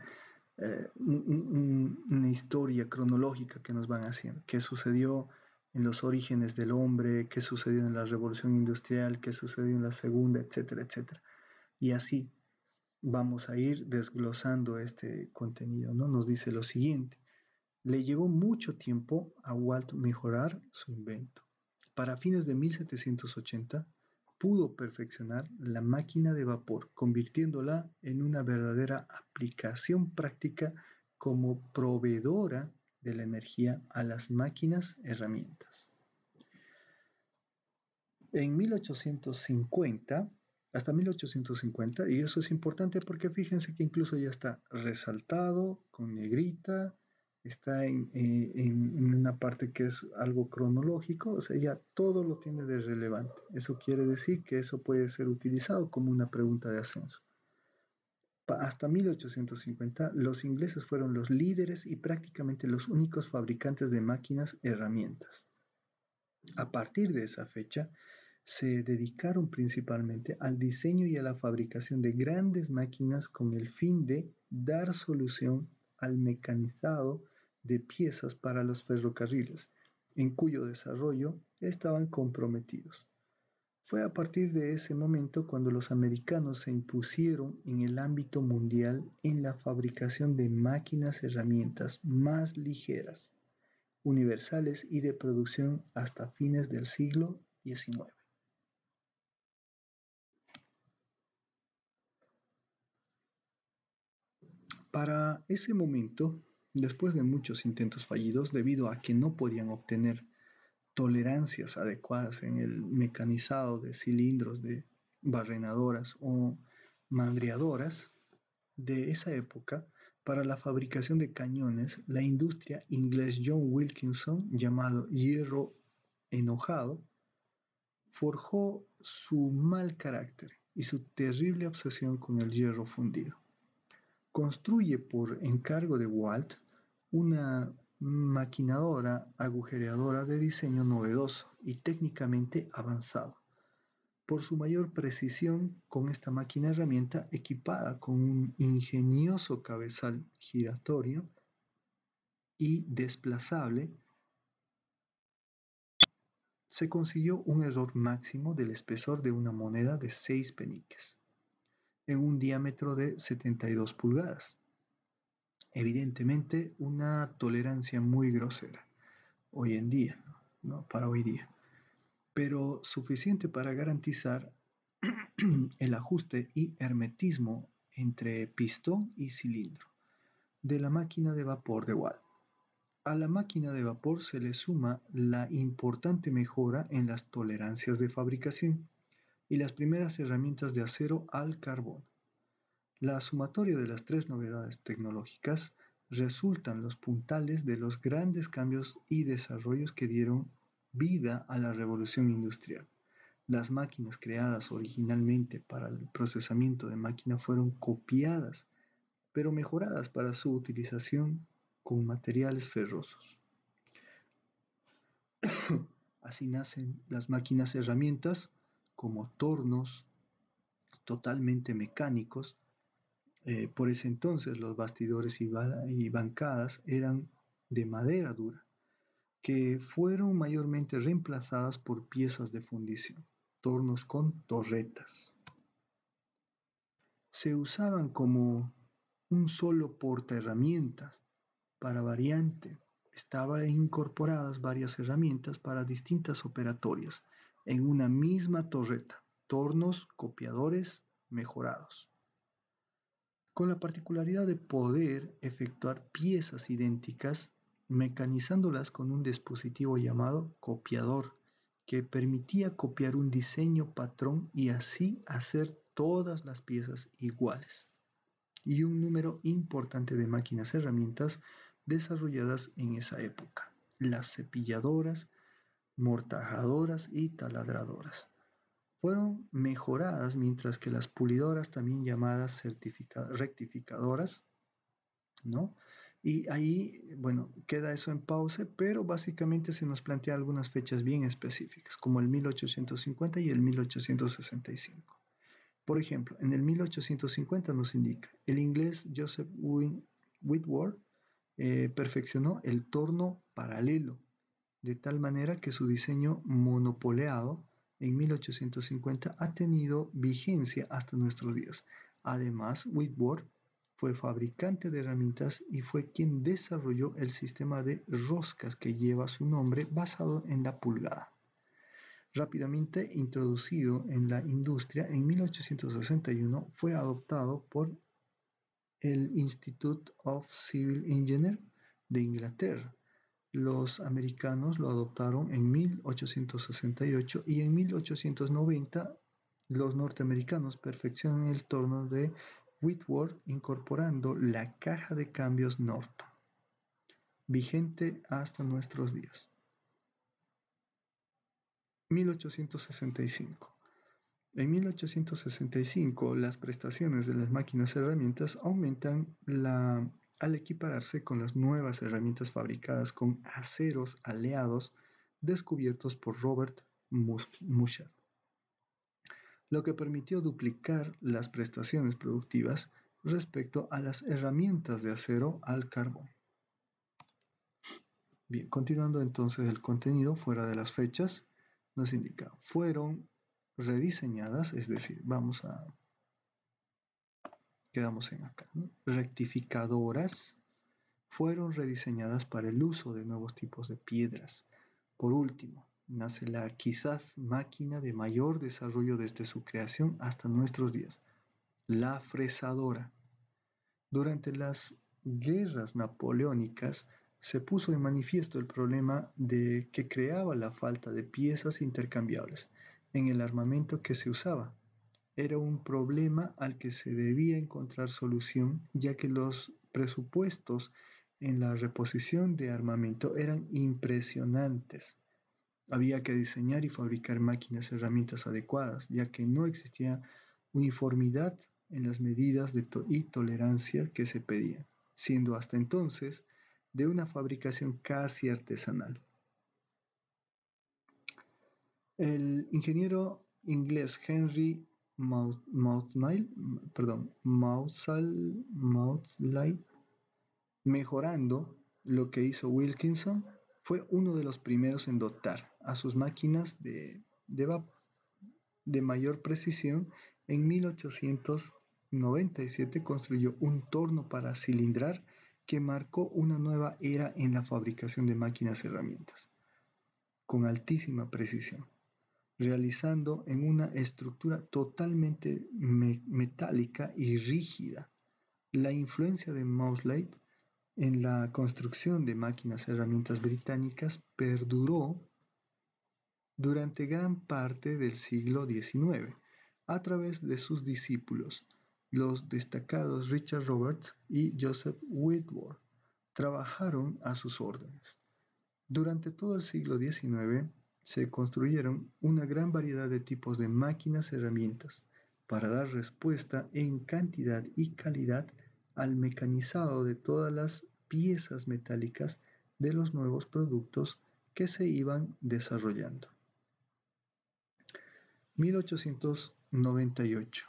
eh, una historia cronológica que nos van haciendo, qué sucedió en los orígenes del hombre, qué sucedió en la revolución industrial, qué sucedió en la segunda, etcétera, etcétera. Y así vamos a ir desglosando este contenido, ¿no? Nos dice lo siguiente, le llevó mucho tiempo a Walt mejorar su invento. Para fines de 1780, pudo perfeccionar la máquina de vapor, convirtiéndola en una verdadera aplicación práctica como proveedora de la energía a las máquinas herramientas. En 1850, hasta 1850, y eso es importante porque fíjense que incluso ya está resaltado con negrita, está eh, en, una parte que es algo cronológico, o sea, ya todo lo tiene de relevante. Eso quiere decir que eso puede ser utilizado como una pregunta de ascenso. hasta 1850, los ingleses fueron los líderes y prácticamente los únicos fabricantes de máquinas herramientas. A partir de esa fecha, se dedicaron principalmente al diseño y a la fabricación de grandes máquinas con el fin de dar solución al mecanizado de piezas para los ferrocarriles, en cuyo desarrollo estaban comprometidos. Fue a partir de ese momento cuando los americanos se impusieron en el ámbito mundial en la fabricación de máquinas herramientas más ligeras, universales y de producción hasta fines del siglo XIX. Para ese momento, Después de muchos intentos fallidos debido a que no podían obtener tolerancias adecuadas en el mecanizado de cilindros de barrenadoras o mandriadoras de esa época, para la fabricación de cañones, la industria inglés John Wilkinson, llamado hierro enojado, forjó su mal carácter y su terrible obsesión con el hierro fundido. Construye por encargo de Walt una maquinadora agujereadora de diseño novedoso y técnicamente avanzado. Por su mayor precisión, con esta máquina herramienta equipada con un ingenioso cabezal giratorio y desplazable, se consiguió un error máximo del espesor de una moneda de 6 peniques, en un diámetro de 72 pulgadas evidentemente una tolerancia muy grosera hoy en día, ¿no? para hoy día, pero suficiente para garantizar [clears throat] el ajuste y hermetismo entre pistón y cilindro de la máquina de vapor de Watt. A la máquina de vapor se le suma la importante mejora en las tolerancias de fabricación y las primeras herramientas de acero al carbón la sumatoria de las tres novedades tecnológicas resultan los puntales de los grandes cambios y desarrollos que dieron vida a la revolución industrial. Las máquinas creadas originalmente para el procesamiento de máquina fueron copiadas, pero mejoradas para su utilización con materiales ferrosos. [coughs] Así nacen las máquinas herramientas como tornos totalmente mecánicos eh, por ese entonces los bastidores y, y bancadas eran de madera dura, que fueron mayormente reemplazadas por piezas de fundición, tornos con torretas. Se usaban como un solo porta herramientas. para variante. Estaban incorporadas varias herramientas para distintas operatorias en una misma torreta, tornos copiadores mejorados con la particularidad de poder efectuar piezas idénticas mecanizándolas con un dispositivo llamado copiador, que permitía copiar un diseño patrón y así hacer todas las piezas iguales. Y un número importante de máquinas herramientas desarrolladas en esa época, las cepilladoras, mortajadoras y taladradoras fueron mejoradas mientras que las pulidoras, también llamadas rectificadoras, ¿no? Y ahí, bueno, queda eso en pausa, pero básicamente se nos plantea algunas fechas bien específicas, como el 1850 y el 1865. Por ejemplo, en el 1850 nos indica, el inglés Joseph Whitworth eh, perfeccionó el torno paralelo, de tal manera que su diseño monopoleado en 1850 ha tenido vigencia hasta nuestros días. Además, Whitworth fue fabricante de herramientas y fue quien desarrolló el sistema de roscas que lleva su nombre basado en la pulgada. Rápidamente introducido en la industria en 1861, fue adoptado por el Institute of Civil Engineer de Inglaterra los americanos lo adoptaron en 1868 y en 1890 los norteamericanos perfeccionan el torno de Whitworth incorporando la caja de cambios Norton, vigente hasta nuestros días. 1865. En 1865 las prestaciones de las máquinas herramientas aumentan la al equipararse con las nuevas herramientas fabricadas con aceros aleados descubiertos por Robert Musher, lo que permitió duplicar las prestaciones productivas respecto a las herramientas de acero al carbón. Bien, continuando entonces el contenido fuera de las fechas, nos indica, fueron rediseñadas, es decir, vamos a quedamos en acá, rectificadoras fueron rediseñadas para el uso de nuevos tipos de piedras. Por último, nace la quizás máquina de mayor desarrollo desde su creación hasta nuestros días, la fresadora. Durante las guerras napoleónicas se puso en manifiesto el problema de que creaba la falta de piezas intercambiables en el armamento que se usaba era un problema al que se debía encontrar solución, ya que los presupuestos en la reposición de armamento eran impresionantes. Había que diseñar y fabricar máquinas, y herramientas adecuadas, ya que no existía uniformidad en las medidas de y tolerancia que se pedían, siendo hasta entonces de una fabricación casi artesanal. El ingeniero inglés Henry Mountmile, perdón, mejorando lo que hizo Wilkinson, fue uno de los primeros en dotar a sus máquinas de, de, de mayor precisión. En 1897 construyó un torno para cilindrar que marcó una nueva era en la fabricación de máquinas y herramientas, con altísima precisión realizando en una estructura totalmente metálica y rígida. La influencia de Moseley en la construcción de máquinas y herramientas británicas perduró durante gran parte del siglo XIX a través de sus discípulos, los destacados Richard Roberts y Joseph Whitworth, trabajaron a sus órdenes. Durante todo el siglo XIX, se construyeron una gran variedad de tipos de máquinas y herramientas para dar respuesta en cantidad y calidad al mecanizado de todas las piezas metálicas de los nuevos productos que se iban desarrollando. 1898.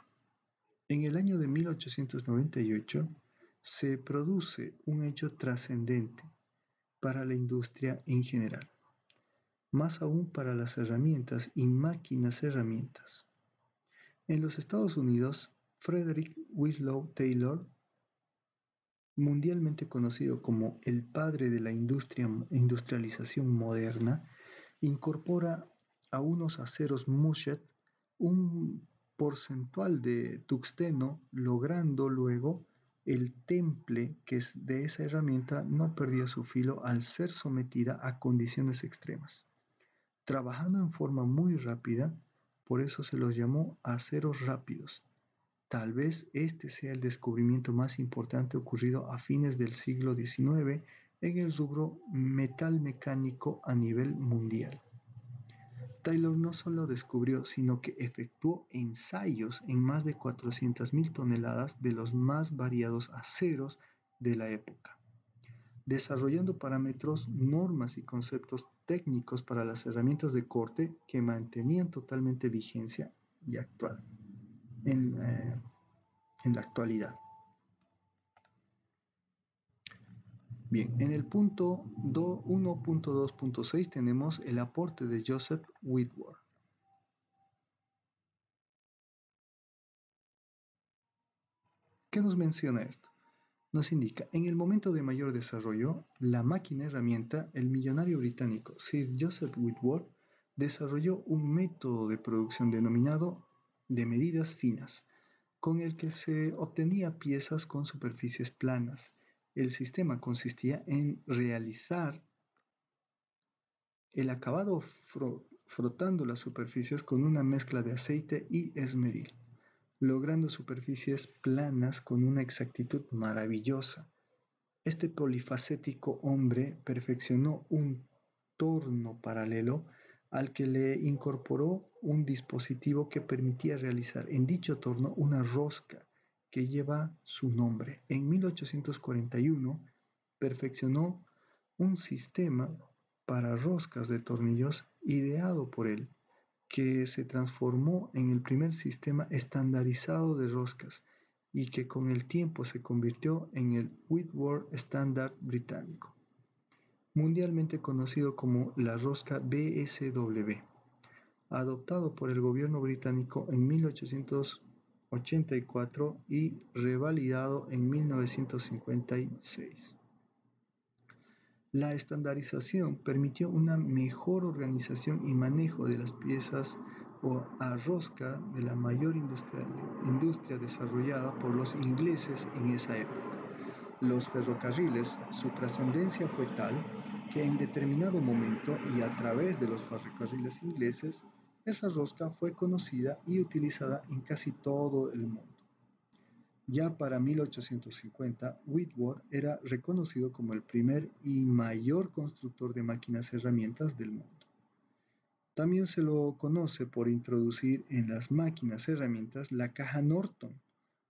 En el año de 1898 se produce un hecho trascendente para la industria en general más aún para las herramientas y máquinas herramientas. En los Estados Unidos, Frederick Winslow Taylor, mundialmente conocido como el padre de la industria, industrialización moderna, incorpora a unos aceros Mushet un porcentual de tuxteno, logrando luego el temple que de esa herramienta no perdía su filo al ser sometida a condiciones extremas trabajando en forma muy rápida, por eso se los llamó aceros rápidos. Tal vez este sea el descubrimiento más importante ocurrido a fines del siglo XIX en el rubro metal mecánico a nivel mundial. Taylor no solo descubrió, sino que efectuó ensayos en más de 400.000 toneladas de los más variados aceros de la época desarrollando parámetros, normas y conceptos técnicos para las herramientas de corte que mantenían totalmente vigencia y actual en, eh, la actualidad. Bien, en el punto 1.2.6 tenemos el aporte de Joseph Whitworth. ¿Qué nos menciona esto? nos indica, en el momento de mayor desarrollo, la máquina herramienta, el millonario británico Sir Joseph Whitworth desarrolló un método de producción denominado de medidas finas, con el que se obtenía piezas con superficies planas. El sistema consistía en realizar el acabado frotando las superficies con una mezcla de aceite y esmeril logrando superficies planas con una exactitud maravillosa. Este polifacético hombre perfeccionó un torno paralelo al que le incorporó un dispositivo que permitía realizar en dicho torno una rosca que lleva su nombre. En 1841 perfeccionó un sistema para roscas de tornillos ideado por él que se transformó en el primer sistema estandarizado de roscas y que con el tiempo se convirtió en el Whitworth Standard británico, mundialmente conocido como la rosca BSW, adoptado por el gobierno británico en 1884 y revalidado en 1956. La estandarización permitió una mejor organización y manejo de las piezas o arrosca de la mayor industria, industria desarrollada por los ingleses en esa época. Los ferrocarriles, su trascendencia fue tal que en determinado momento y a través de los ferrocarriles ingleses, esa rosca fue conocida y utilizada en casi todo el mundo. Ya para 1850, Whitworth era reconocido como el primer y mayor constructor de máquinas herramientas del mundo. También se lo conoce por introducir en las máquinas herramientas la caja Norton,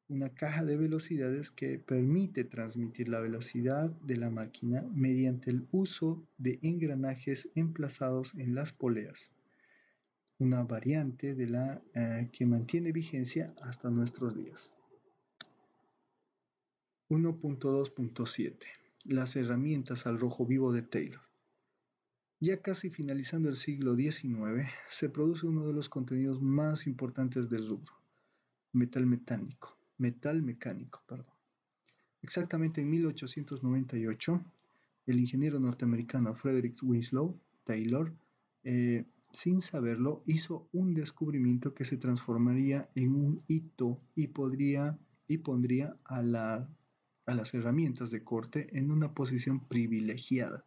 una caja de velocidades que permite transmitir la velocidad de la máquina mediante el uso de engranajes emplazados en las poleas, una variante de la eh, que mantiene vigencia hasta nuestros días. 1.2.7 Las herramientas al rojo vivo de Taylor. Ya casi finalizando el siglo XIX, se produce uno de los contenidos más importantes del rubro, metal metálico, metal mecánico, perdón. Exactamente en 1898, el ingeniero norteamericano Frederick Winslow Taylor, eh, sin saberlo, hizo un descubrimiento que se transformaría en un hito y podría y pondría a la a las herramientas de corte en una posición privilegiada,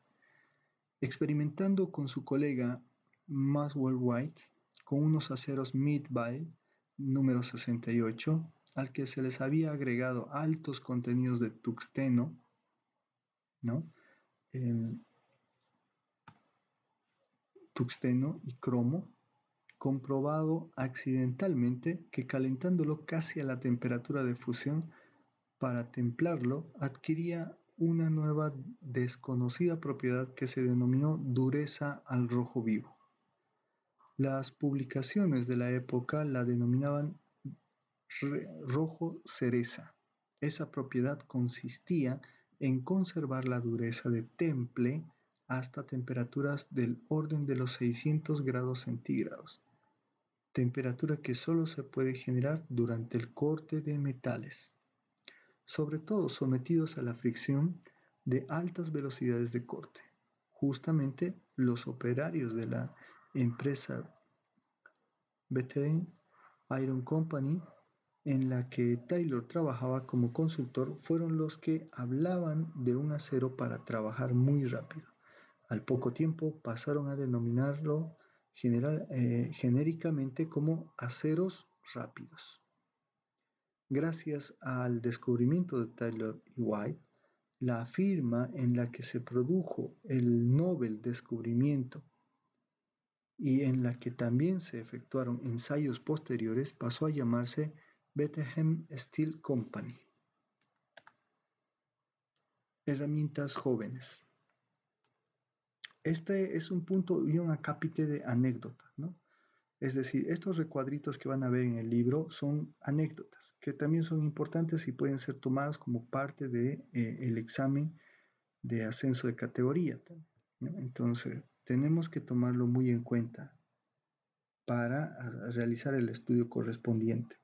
experimentando con su colega Maswell White con unos aceros mid número 68, al que se les había agregado altos contenidos de tuxteno, ¿no? tuxteno y cromo, comprobado accidentalmente que calentándolo casi a la temperatura de fusión para templarlo, adquiría una nueva desconocida propiedad que se denominó dureza al rojo vivo. Las publicaciones de la época la denominaban rojo cereza. Esa propiedad consistía en conservar la dureza de temple hasta temperaturas del orden de los 600 grados centígrados, temperatura que solo se puede generar durante el corte de metales sobre todo sometidos a la fricción de altas velocidades de corte. Justamente los operarios de la empresa BT Iron Company, en la que Taylor trabajaba como consultor, fueron los que hablaban de un acero para trabajar muy rápido. Al poco tiempo pasaron a denominarlo general, eh, genéricamente como aceros rápidos. Gracias al descubrimiento de Taylor y White, la firma en la que se produjo el Nobel descubrimiento y en la que también se efectuaron ensayos posteriores pasó a llamarse Bethlehem Steel Company. Herramientas jóvenes. Este es un punto y un acápite de anécdota. ¿no? Es decir, estos recuadritos que van a ver en el libro son anécdotas que también son importantes y pueden ser tomadas como parte del de, eh, examen de ascenso de categoría. Entonces, tenemos que tomarlo muy en cuenta para ah, realizar el estudio correspondiente.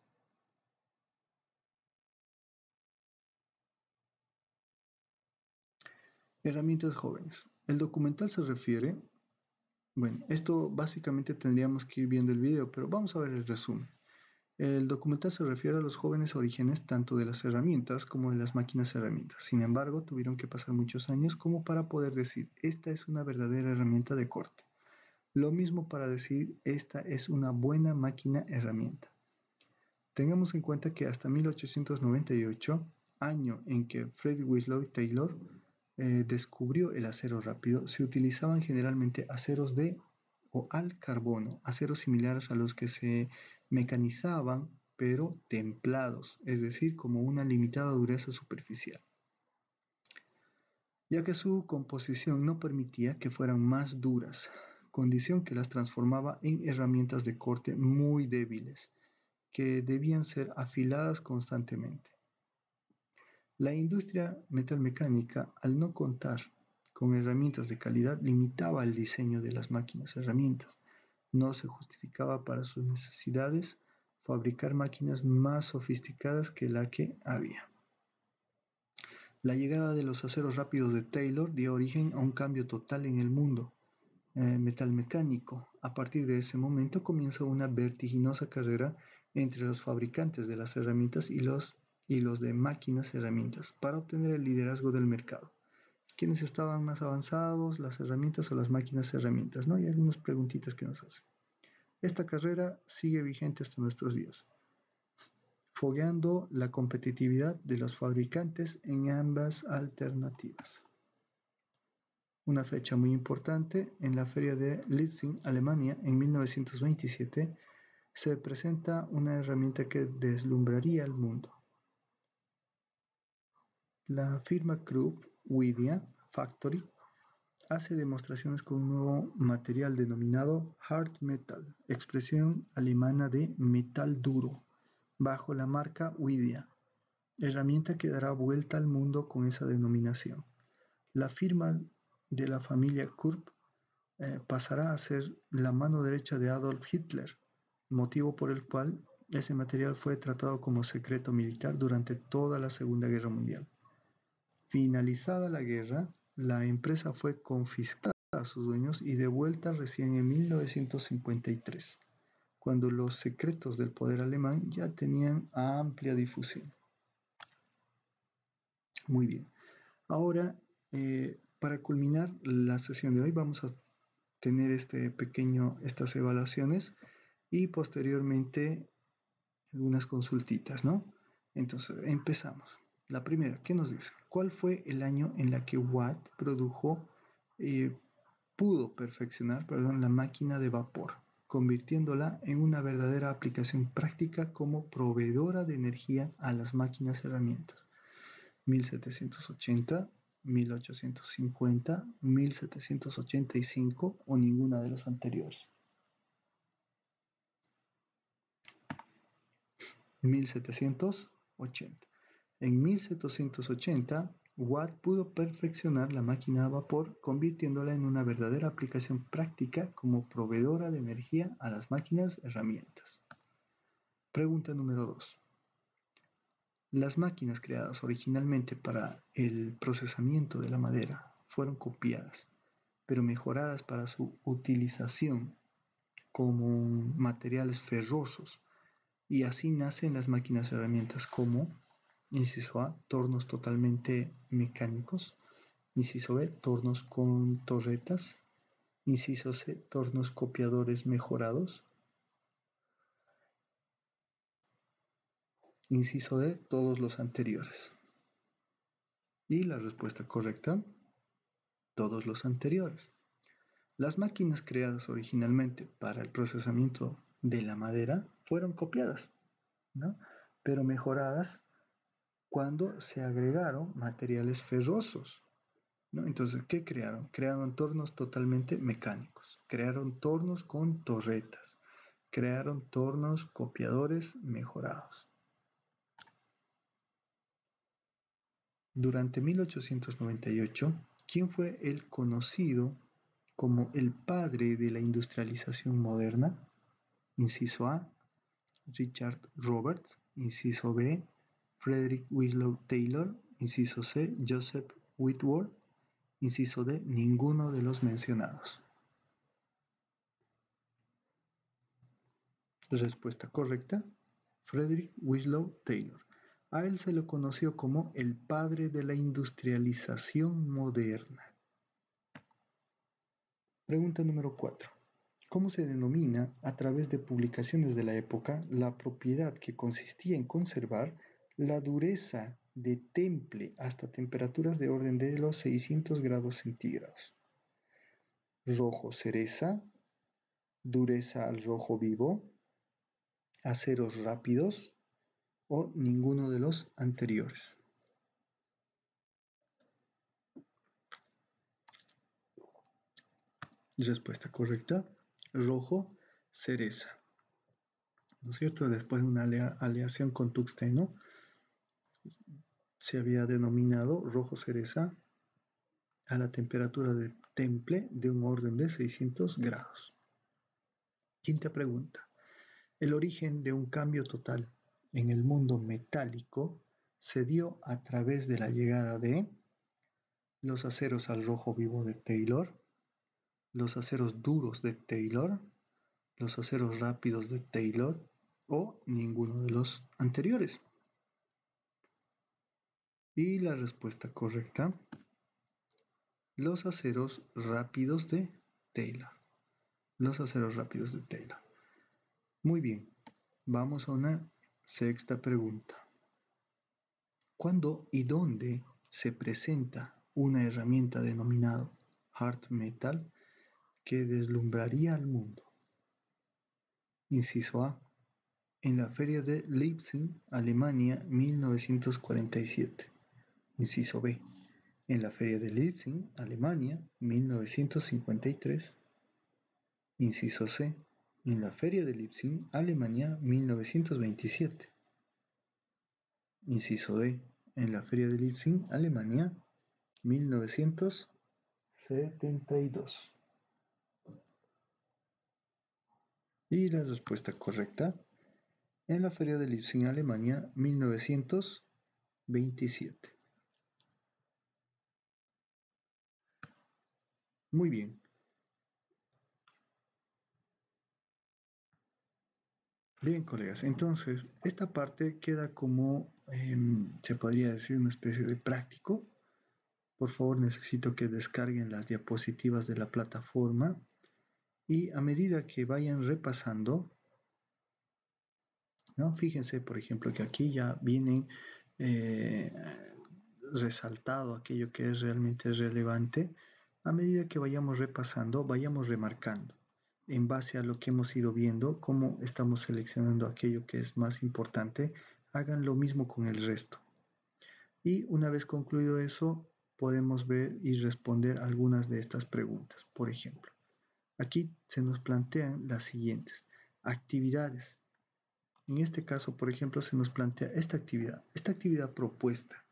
Herramientas jóvenes. El documental se refiere bueno, esto básicamente tendríamos que ir viendo el video, pero vamos a ver el resumen. El documental se refiere a los jóvenes orígenes tanto de las herramientas como de las máquinas herramientas. Sin embargo, tuvieron que pasar muchos años como para poder decir, esta es una verdadera herramienta de corte. Lo mismo para decir, esta es una buena máquina herramienta. Tengamos en cuenta que hasta 1898, año en que Fred Winslow Taylor eh, descubrió el acero rápido, se utilizaban generalmente aceros de o al carbono, aceros similares a los que se mecanizaban, pero templados, es decir, como una limitada dureza superficial ya que su composición no permitía que fueran más duras, condición que las transformaba en herramientas de corte muy débiles, que debían ser afiladas constantemente. La industria metalmecánica, al no contar con herramientas de calidad, limitaba el diseño de las máquinas herramientas. No se justificaba para sus necesidades fabricar máquinas más sofisticadas que la que había. La llegada de los aceros rápidos de Taylor dio origen a un cambio total en el mundo eh, metalmecánico. A partir de ese momento comienza una vertiginosa carrera entre los fabricantes de las herramientas y los y los de máquinas herramientas para obtener el liderazgo del mercado. ¿Quiénes estaban más avanzados, las herramientas o las máquinas herramientas? ¿no? Y algunas preguntitas que nos hacen. Esta carrera sigue vigente hasta nuestros días, fogueando la competitividad de los fabricantes en ambas alternativas. Una fecha muy importante, en la feria de Leipzig, Alemania, en 1927, se presenta una herramienta que deslumbraría al mundo la firma Krupp Widia Factory hace demostraciones con un nuevo material denominado Hard Metal, expresión alemana de metal duro, bajo la marca Widia, herramienta que dará vuelta al mundo con esa denominación. La firma de la familia Krupp eh, pasará a ser la mano derecha de Adolf Hitler, motivo por el cual ese material fue tratado como secreto militar durante toda la Segunda Guerra Mundial. Finalizada la guerra, la empresa fue confiscada a sus dueños y devuelta recién en 1953, cuando los secretos del poder alemán ya tenían amplia difusión. Muy bien, ahora eh, para culminar la sesión de hoy vamos a tener este pequeño, estas evaluaciones y posteriormente algunas consultitas, ¿no? Entonces empezamos. La primera, ¿qué nos dice? ¿Cuál fue el año en la que Watt produjo, eh, pudo perfeccionar, perdón, la máquina de vapor, convirtiéndola en una verdadera aplicación práctica como proveedora de energía a las máquinas herramientas? 1780, 1850, 1785 o ninguna de las anteriores. 1780. En 1780, Watt pudo perfeccionar la máquina a vapor convirtiéndola en una verdadera aplicación práctica como proveedora de energía a las máquinas herramientas. Pregunta número 2. ¿Las máquinas creadas originalmente para el procesamiento de la madera fueron copiadas, pero mejoradas para su utilización como materiales ferrosos? Y así nacen las máquinas herramientas como Inciso A, tornos totalmente mecánicos. Inciso B, tornos con torretas. Inciso C, tornos copiadores mejorados. Inciso D, todos los anteriores. Y la respuesta correcta, todos los anteriores. Las máquinas creadas originalmente para el procesamiento de la madera fueron copiadas, ¿no? pero mejoradas cuando se agregaron materiales ferrosos. Entonces, ¿qué crearon? Crearon tornos totalmente mecánicos, crearon tornos con torretas, crearon tornos copiadores mejorados. Durante 1898, ¿quién fue el conocido como el padre de la industrialización moderna? Inciso A, Richard Roberts. Inciso B, Frederick Winslow Taylor, inciso C, Joseph Whitworth, inciso D, ninguno de los mencionados. Respuesta correcta, Frederick Winslow Taylor. A él se lo conoció como el padre de la industrialización moderna. Pregunta número 4. ¿Cómo se denomina, a través de publicaciones de la época, la propiedad que consistía en conservar la dureza de temple hasta temperaturas de orden de los 600 grados centígrados. Rojo cereza, dureza al rojo vivo, aceros rápidos o ninguno de los anteriores. Respuesta correcta, rojo cereza. ¿No es cierto? Después de una aleación con tuxteno se había denominado rojo cereza a la temperatura de temple de un orden de 600 mm. grados. Quinta pregunta. El origen de un cambio total en el mundo metálico se dio a través de la llegada de los aceros al rojo vivo de Taylor, los aceros duros de Taylor, los aceros rápidos de Taylor o ninguno de los anteriores. Y la respuesta correcta, los aceros rápidos de Taylor. Los aceros rápidos de Taylor. Muy bien, vamos a una sexta pregunta. ¿Cuándo y dónde se presenta una herramienta denominada hard metal que deslumbraría al mundo? Inciso A. En la feria de Leipzig, Alemania, 1947. Inciso B. En la Feria de Leipzig, Alemania, 1953. Inciso C. En la Feria de Leipzig, Alemania, 1927. Inciso D. En la Feria de Leipzig, Alemania, 1972. Y la respuesta correcta. En la Feria de Leipzig, Alemania, 1927. Muy bien. Bien, colegas, entonces esta parte queda como, em, se podría decir, una especie de práctico. Por favor, necesito que descarguen las diapositivas de la plataforma y a medida que vayan repasando, ¿no? fíjense, por ejemplo, que aquí ya vienen eh, resaltado aquello que es realmente relevante a medida que vayamos repasando, vayamos remarcando en base a lo que hemos ido viendo, cómo estamos seleccionando aquello que es más importante, hagan lo mismo con el resto. Y una vez concluido eso, podemos ver y responder algunas de estas preguntas. Por ejemplo, aquí se nos plantean las siguientes. Actividades. En este caso, por ejemplo, se nos plantea esta actividad. Esta actividad propuesta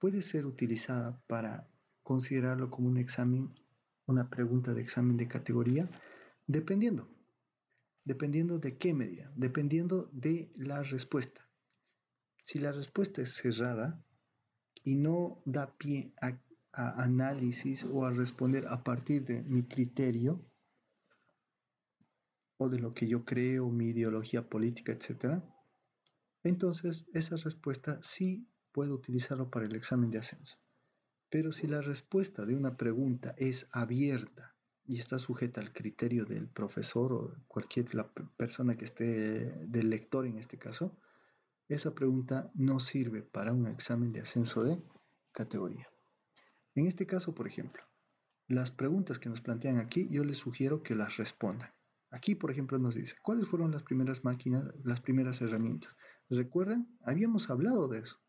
puede ser utilizada para considerarlo como un examen, una pregunta de examen de categoría, dependiendo, dependiendo de qué medida, dependiendo de la respuesta. Si la respuesta es cerrada y no da pie a, análisis o a responder a partir de mi criterio, o de lo que yo creo, mi ideología política, etc. Entonces, esa respuesta sí puedo utilizarlo para el examen de ascenso. Pero si la respuesta de una pregunta es abierta y está sujeta al criterio del profesor o cualquier persona que esté del lector en este caso, esa pregunta no sirve para un examen de ascenso de categoría. En este caso, por ejemplo, las preguntas que nos plantean aquí, yo les sugiero que las respondan. Aquí, por ejemplo, nos dice, ¿cuáles fueron las primeras máquinas, las primeras herramientas? ¿Recuerdan? Habíamos hablado de eso.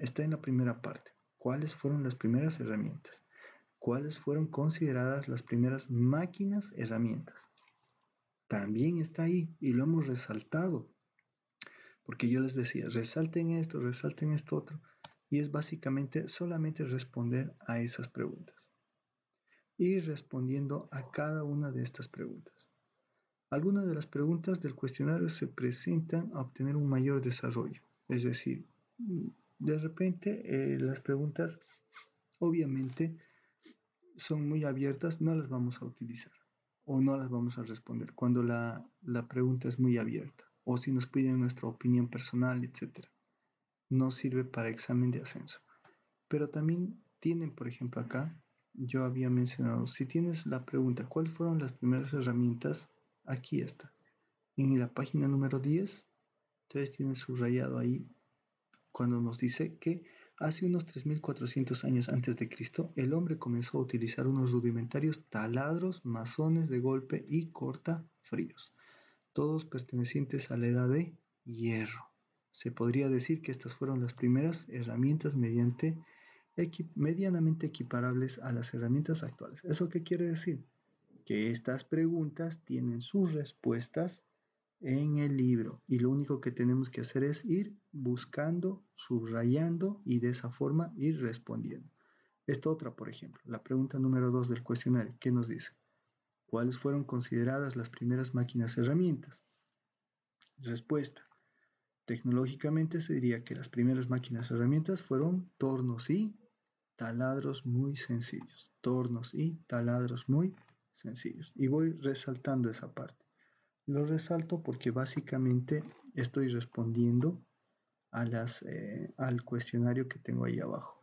está en la primera parte cuáles fueron las primeras herramientas, cuáles fueron consideradas las primeras máquinas herramientas. También está ahí y lo hemos resaltado, porque yo les decía, resalten esto, resalten esto otro, y es básicamente solamente responder a esas preguntas. Ir respondiendo a cada una de estas preguntas. Algunas de las preguntas del cuestionario se presentan a obtener un mayor desarrollo, es decir, de repente, eh, las preguntas, obviamente, son muy abiertas, no las vamos a utilizar o no las vamos a responder cuando la, la pregunta es muy abierta o si nos piden nuestra opinión personal, etc. No sirve para examen de ascenso. Pero también tienen, por ejemplo, acá, yo había mencionado, si tienes la pregunta, ¿cuáles fueron las primeras herramientas? Aquí está. En la página número 10, ustedes tienen subrayado ahí cuando nos dice que hace unos 3.400 años antes de Cristo, el hombre comenzó a utilizar unos rudimentarios taladros, mazones de golpe y cortafríos, todos pertenecientes a la edad de hierro. Se podría decir que estas fueron las primeras herramientas medianamente equiparables a las herramientas actuales. ¿Eso qué quiere decir? Que estas preguntas tienen sus respuestas en el libro y lo único que tenemos que hacer es ir buscando, subrayando y de esa forma ir respondiendo. Esta otra, por ejemplo, la pregunta número 2 del cuestionario, ¿qué nos dice? ¿Cuáles fueron consideradas las primeras máquinas herramientas? Respuesta. Tecnológicamente se diría que las primeras máquinas herramientas fueron tornos y taladros muy sencillos. Tornos y taladros muy sencillos. Y voy resaltando esa parte. Lo resalto porque básicamente estoy respondiendo a las, eh, al cuestionario que tengo ahí abajo.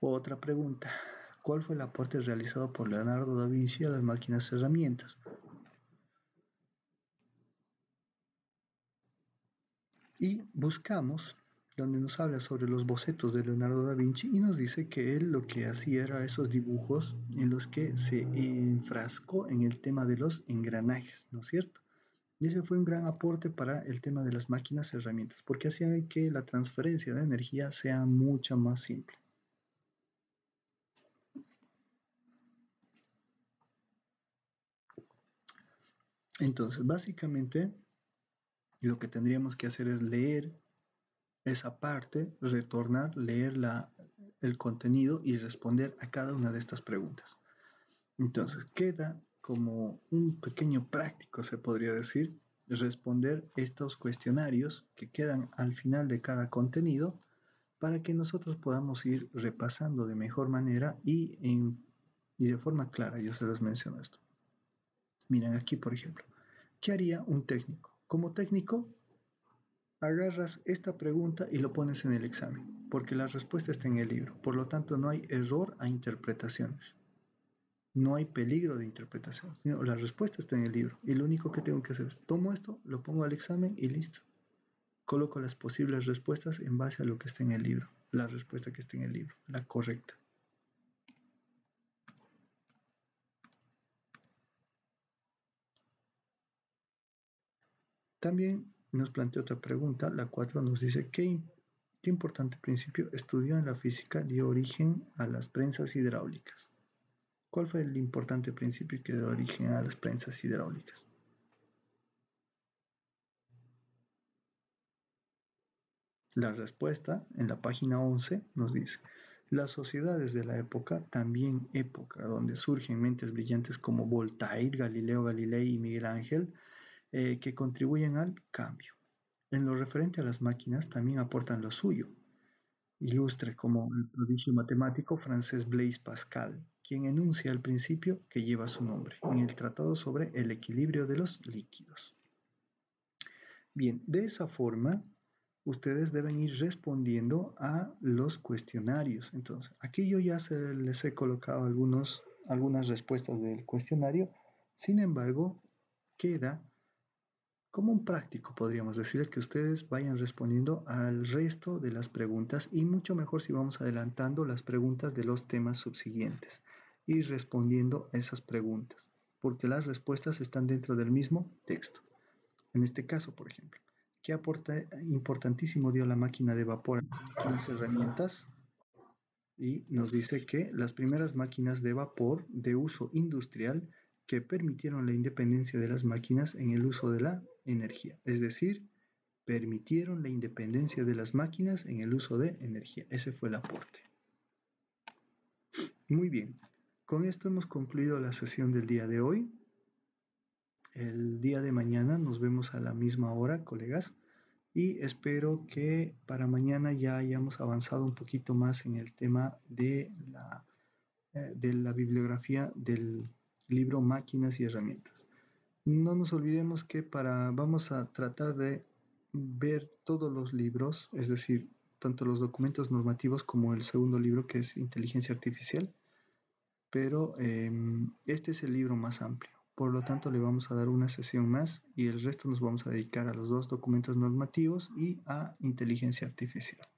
Otra pregunta. ¿Cuál fue el aporte realizado por Leonardo da Vinci a las máquinas herramientas? Y buscamos donde nos habla sobre los bocetos de Leonardo da Vinci y nos dice que él lo que hacía era esos dibujos en los que se enfrascó en el tema de los engranajes, ¿no es cierto? Y ese fue un gran aporte para el tema de las máquinas y herramientas, porque hacía que la transferencia de energía sea mucho más simple. Entonces, básicamente, lo que tendríamos que hacer es leer esa parte, retornar, leer el contenido y responder a cada una de estas preguntas. Entonces queda como un pequeño práctico, se podría decir, responder estos cuestionarios que quedan al final de cada contenido para que nosotros podamos ir repasando de mejor manera y, en, y de forma clara. Yo se los menciono esto. Miren aquí, por ejemplo, ¿qué haría un técnico? Como técnico, agarras esta pregunta y lo pones en el examen, porque la respuesta está en el libro. Por lo tanto, no hay error a interpretaciones. No hay peligro de interpretación. Sino la respuesta está en el libro. Y lo único que tengo que hacer es, tomo esto, lo pongo al examen y listo. Coloco las posibles respuestas en base a lo que está en el libro. La respuesta que está en el libro, la correcta. También nos plantea otra pregunta, la 4 nos dice, ¿qué, ¿qué, importante principio estudió en la física dio origen a las prensas hidráulicas? ¿Cuál fue el importante principio que dio origen a las prensas hidráulicas? La respuesta en la página 11 nos dice, las sociedades de la época, también época donde surgen mentes brillantes como Voltaire, Galileo Galilei y Miguel Ángel, eh, que contribuyen al cambio. En lo referente a las máquinas también aportan lo suyo, ilustre como el prodigio matemático francés Blaise Pascal, quien enuncia el principio que lleva su nombre en el Tratado sobre el Equilibrio de los Líquidos. Bien, de esa forma, ustedes deben ir respondiendo a los cuestionarios. Entonces, aquí yo ya les he colocado algunas respuestas del cuestionario, sin embargo, queda como un práctico, podríamos decir, que ustedes vayan respondiendo al resto de las preguntas y mucho mejor si vamos adelantando las preguntas de los temas subsiguientes y respondiendo a esas preguntas, porque las respuestas están dentro del mismo texto. En este caso, por ejemplo, ¿qué aporta importantísimo dio la máquina de vapor con las herramientas? Y nos dice que las primeras máquinas de vapor de uso industrial que permitieron la independencia de las máquinas en el uso de la energía, es decir, permitieron la independencia de las máquinas en el uso de energía. Ese fue el aporte. Muy bien, con esto hemos concluido la sesión del día de hoy. El día de mañana nos vemos a la misma hora, colegas, y espero que para mañana ya hayamos avanzado un poquito más en el tema de la, eh, de la bibliografía del libro Máquinas y Herramientas no nos olvidemos que para vamos a tratar de ver todos los libros, es decir, tanto los documentos normativos como el segundo libro que es Inteligencia Artificial, pero em, este es el libro más amplio. Por lo tanto, le vamos a dar una sesión más y el resto nos vamos a dedicar a los dos documentos normativos y a inteligencia artificial.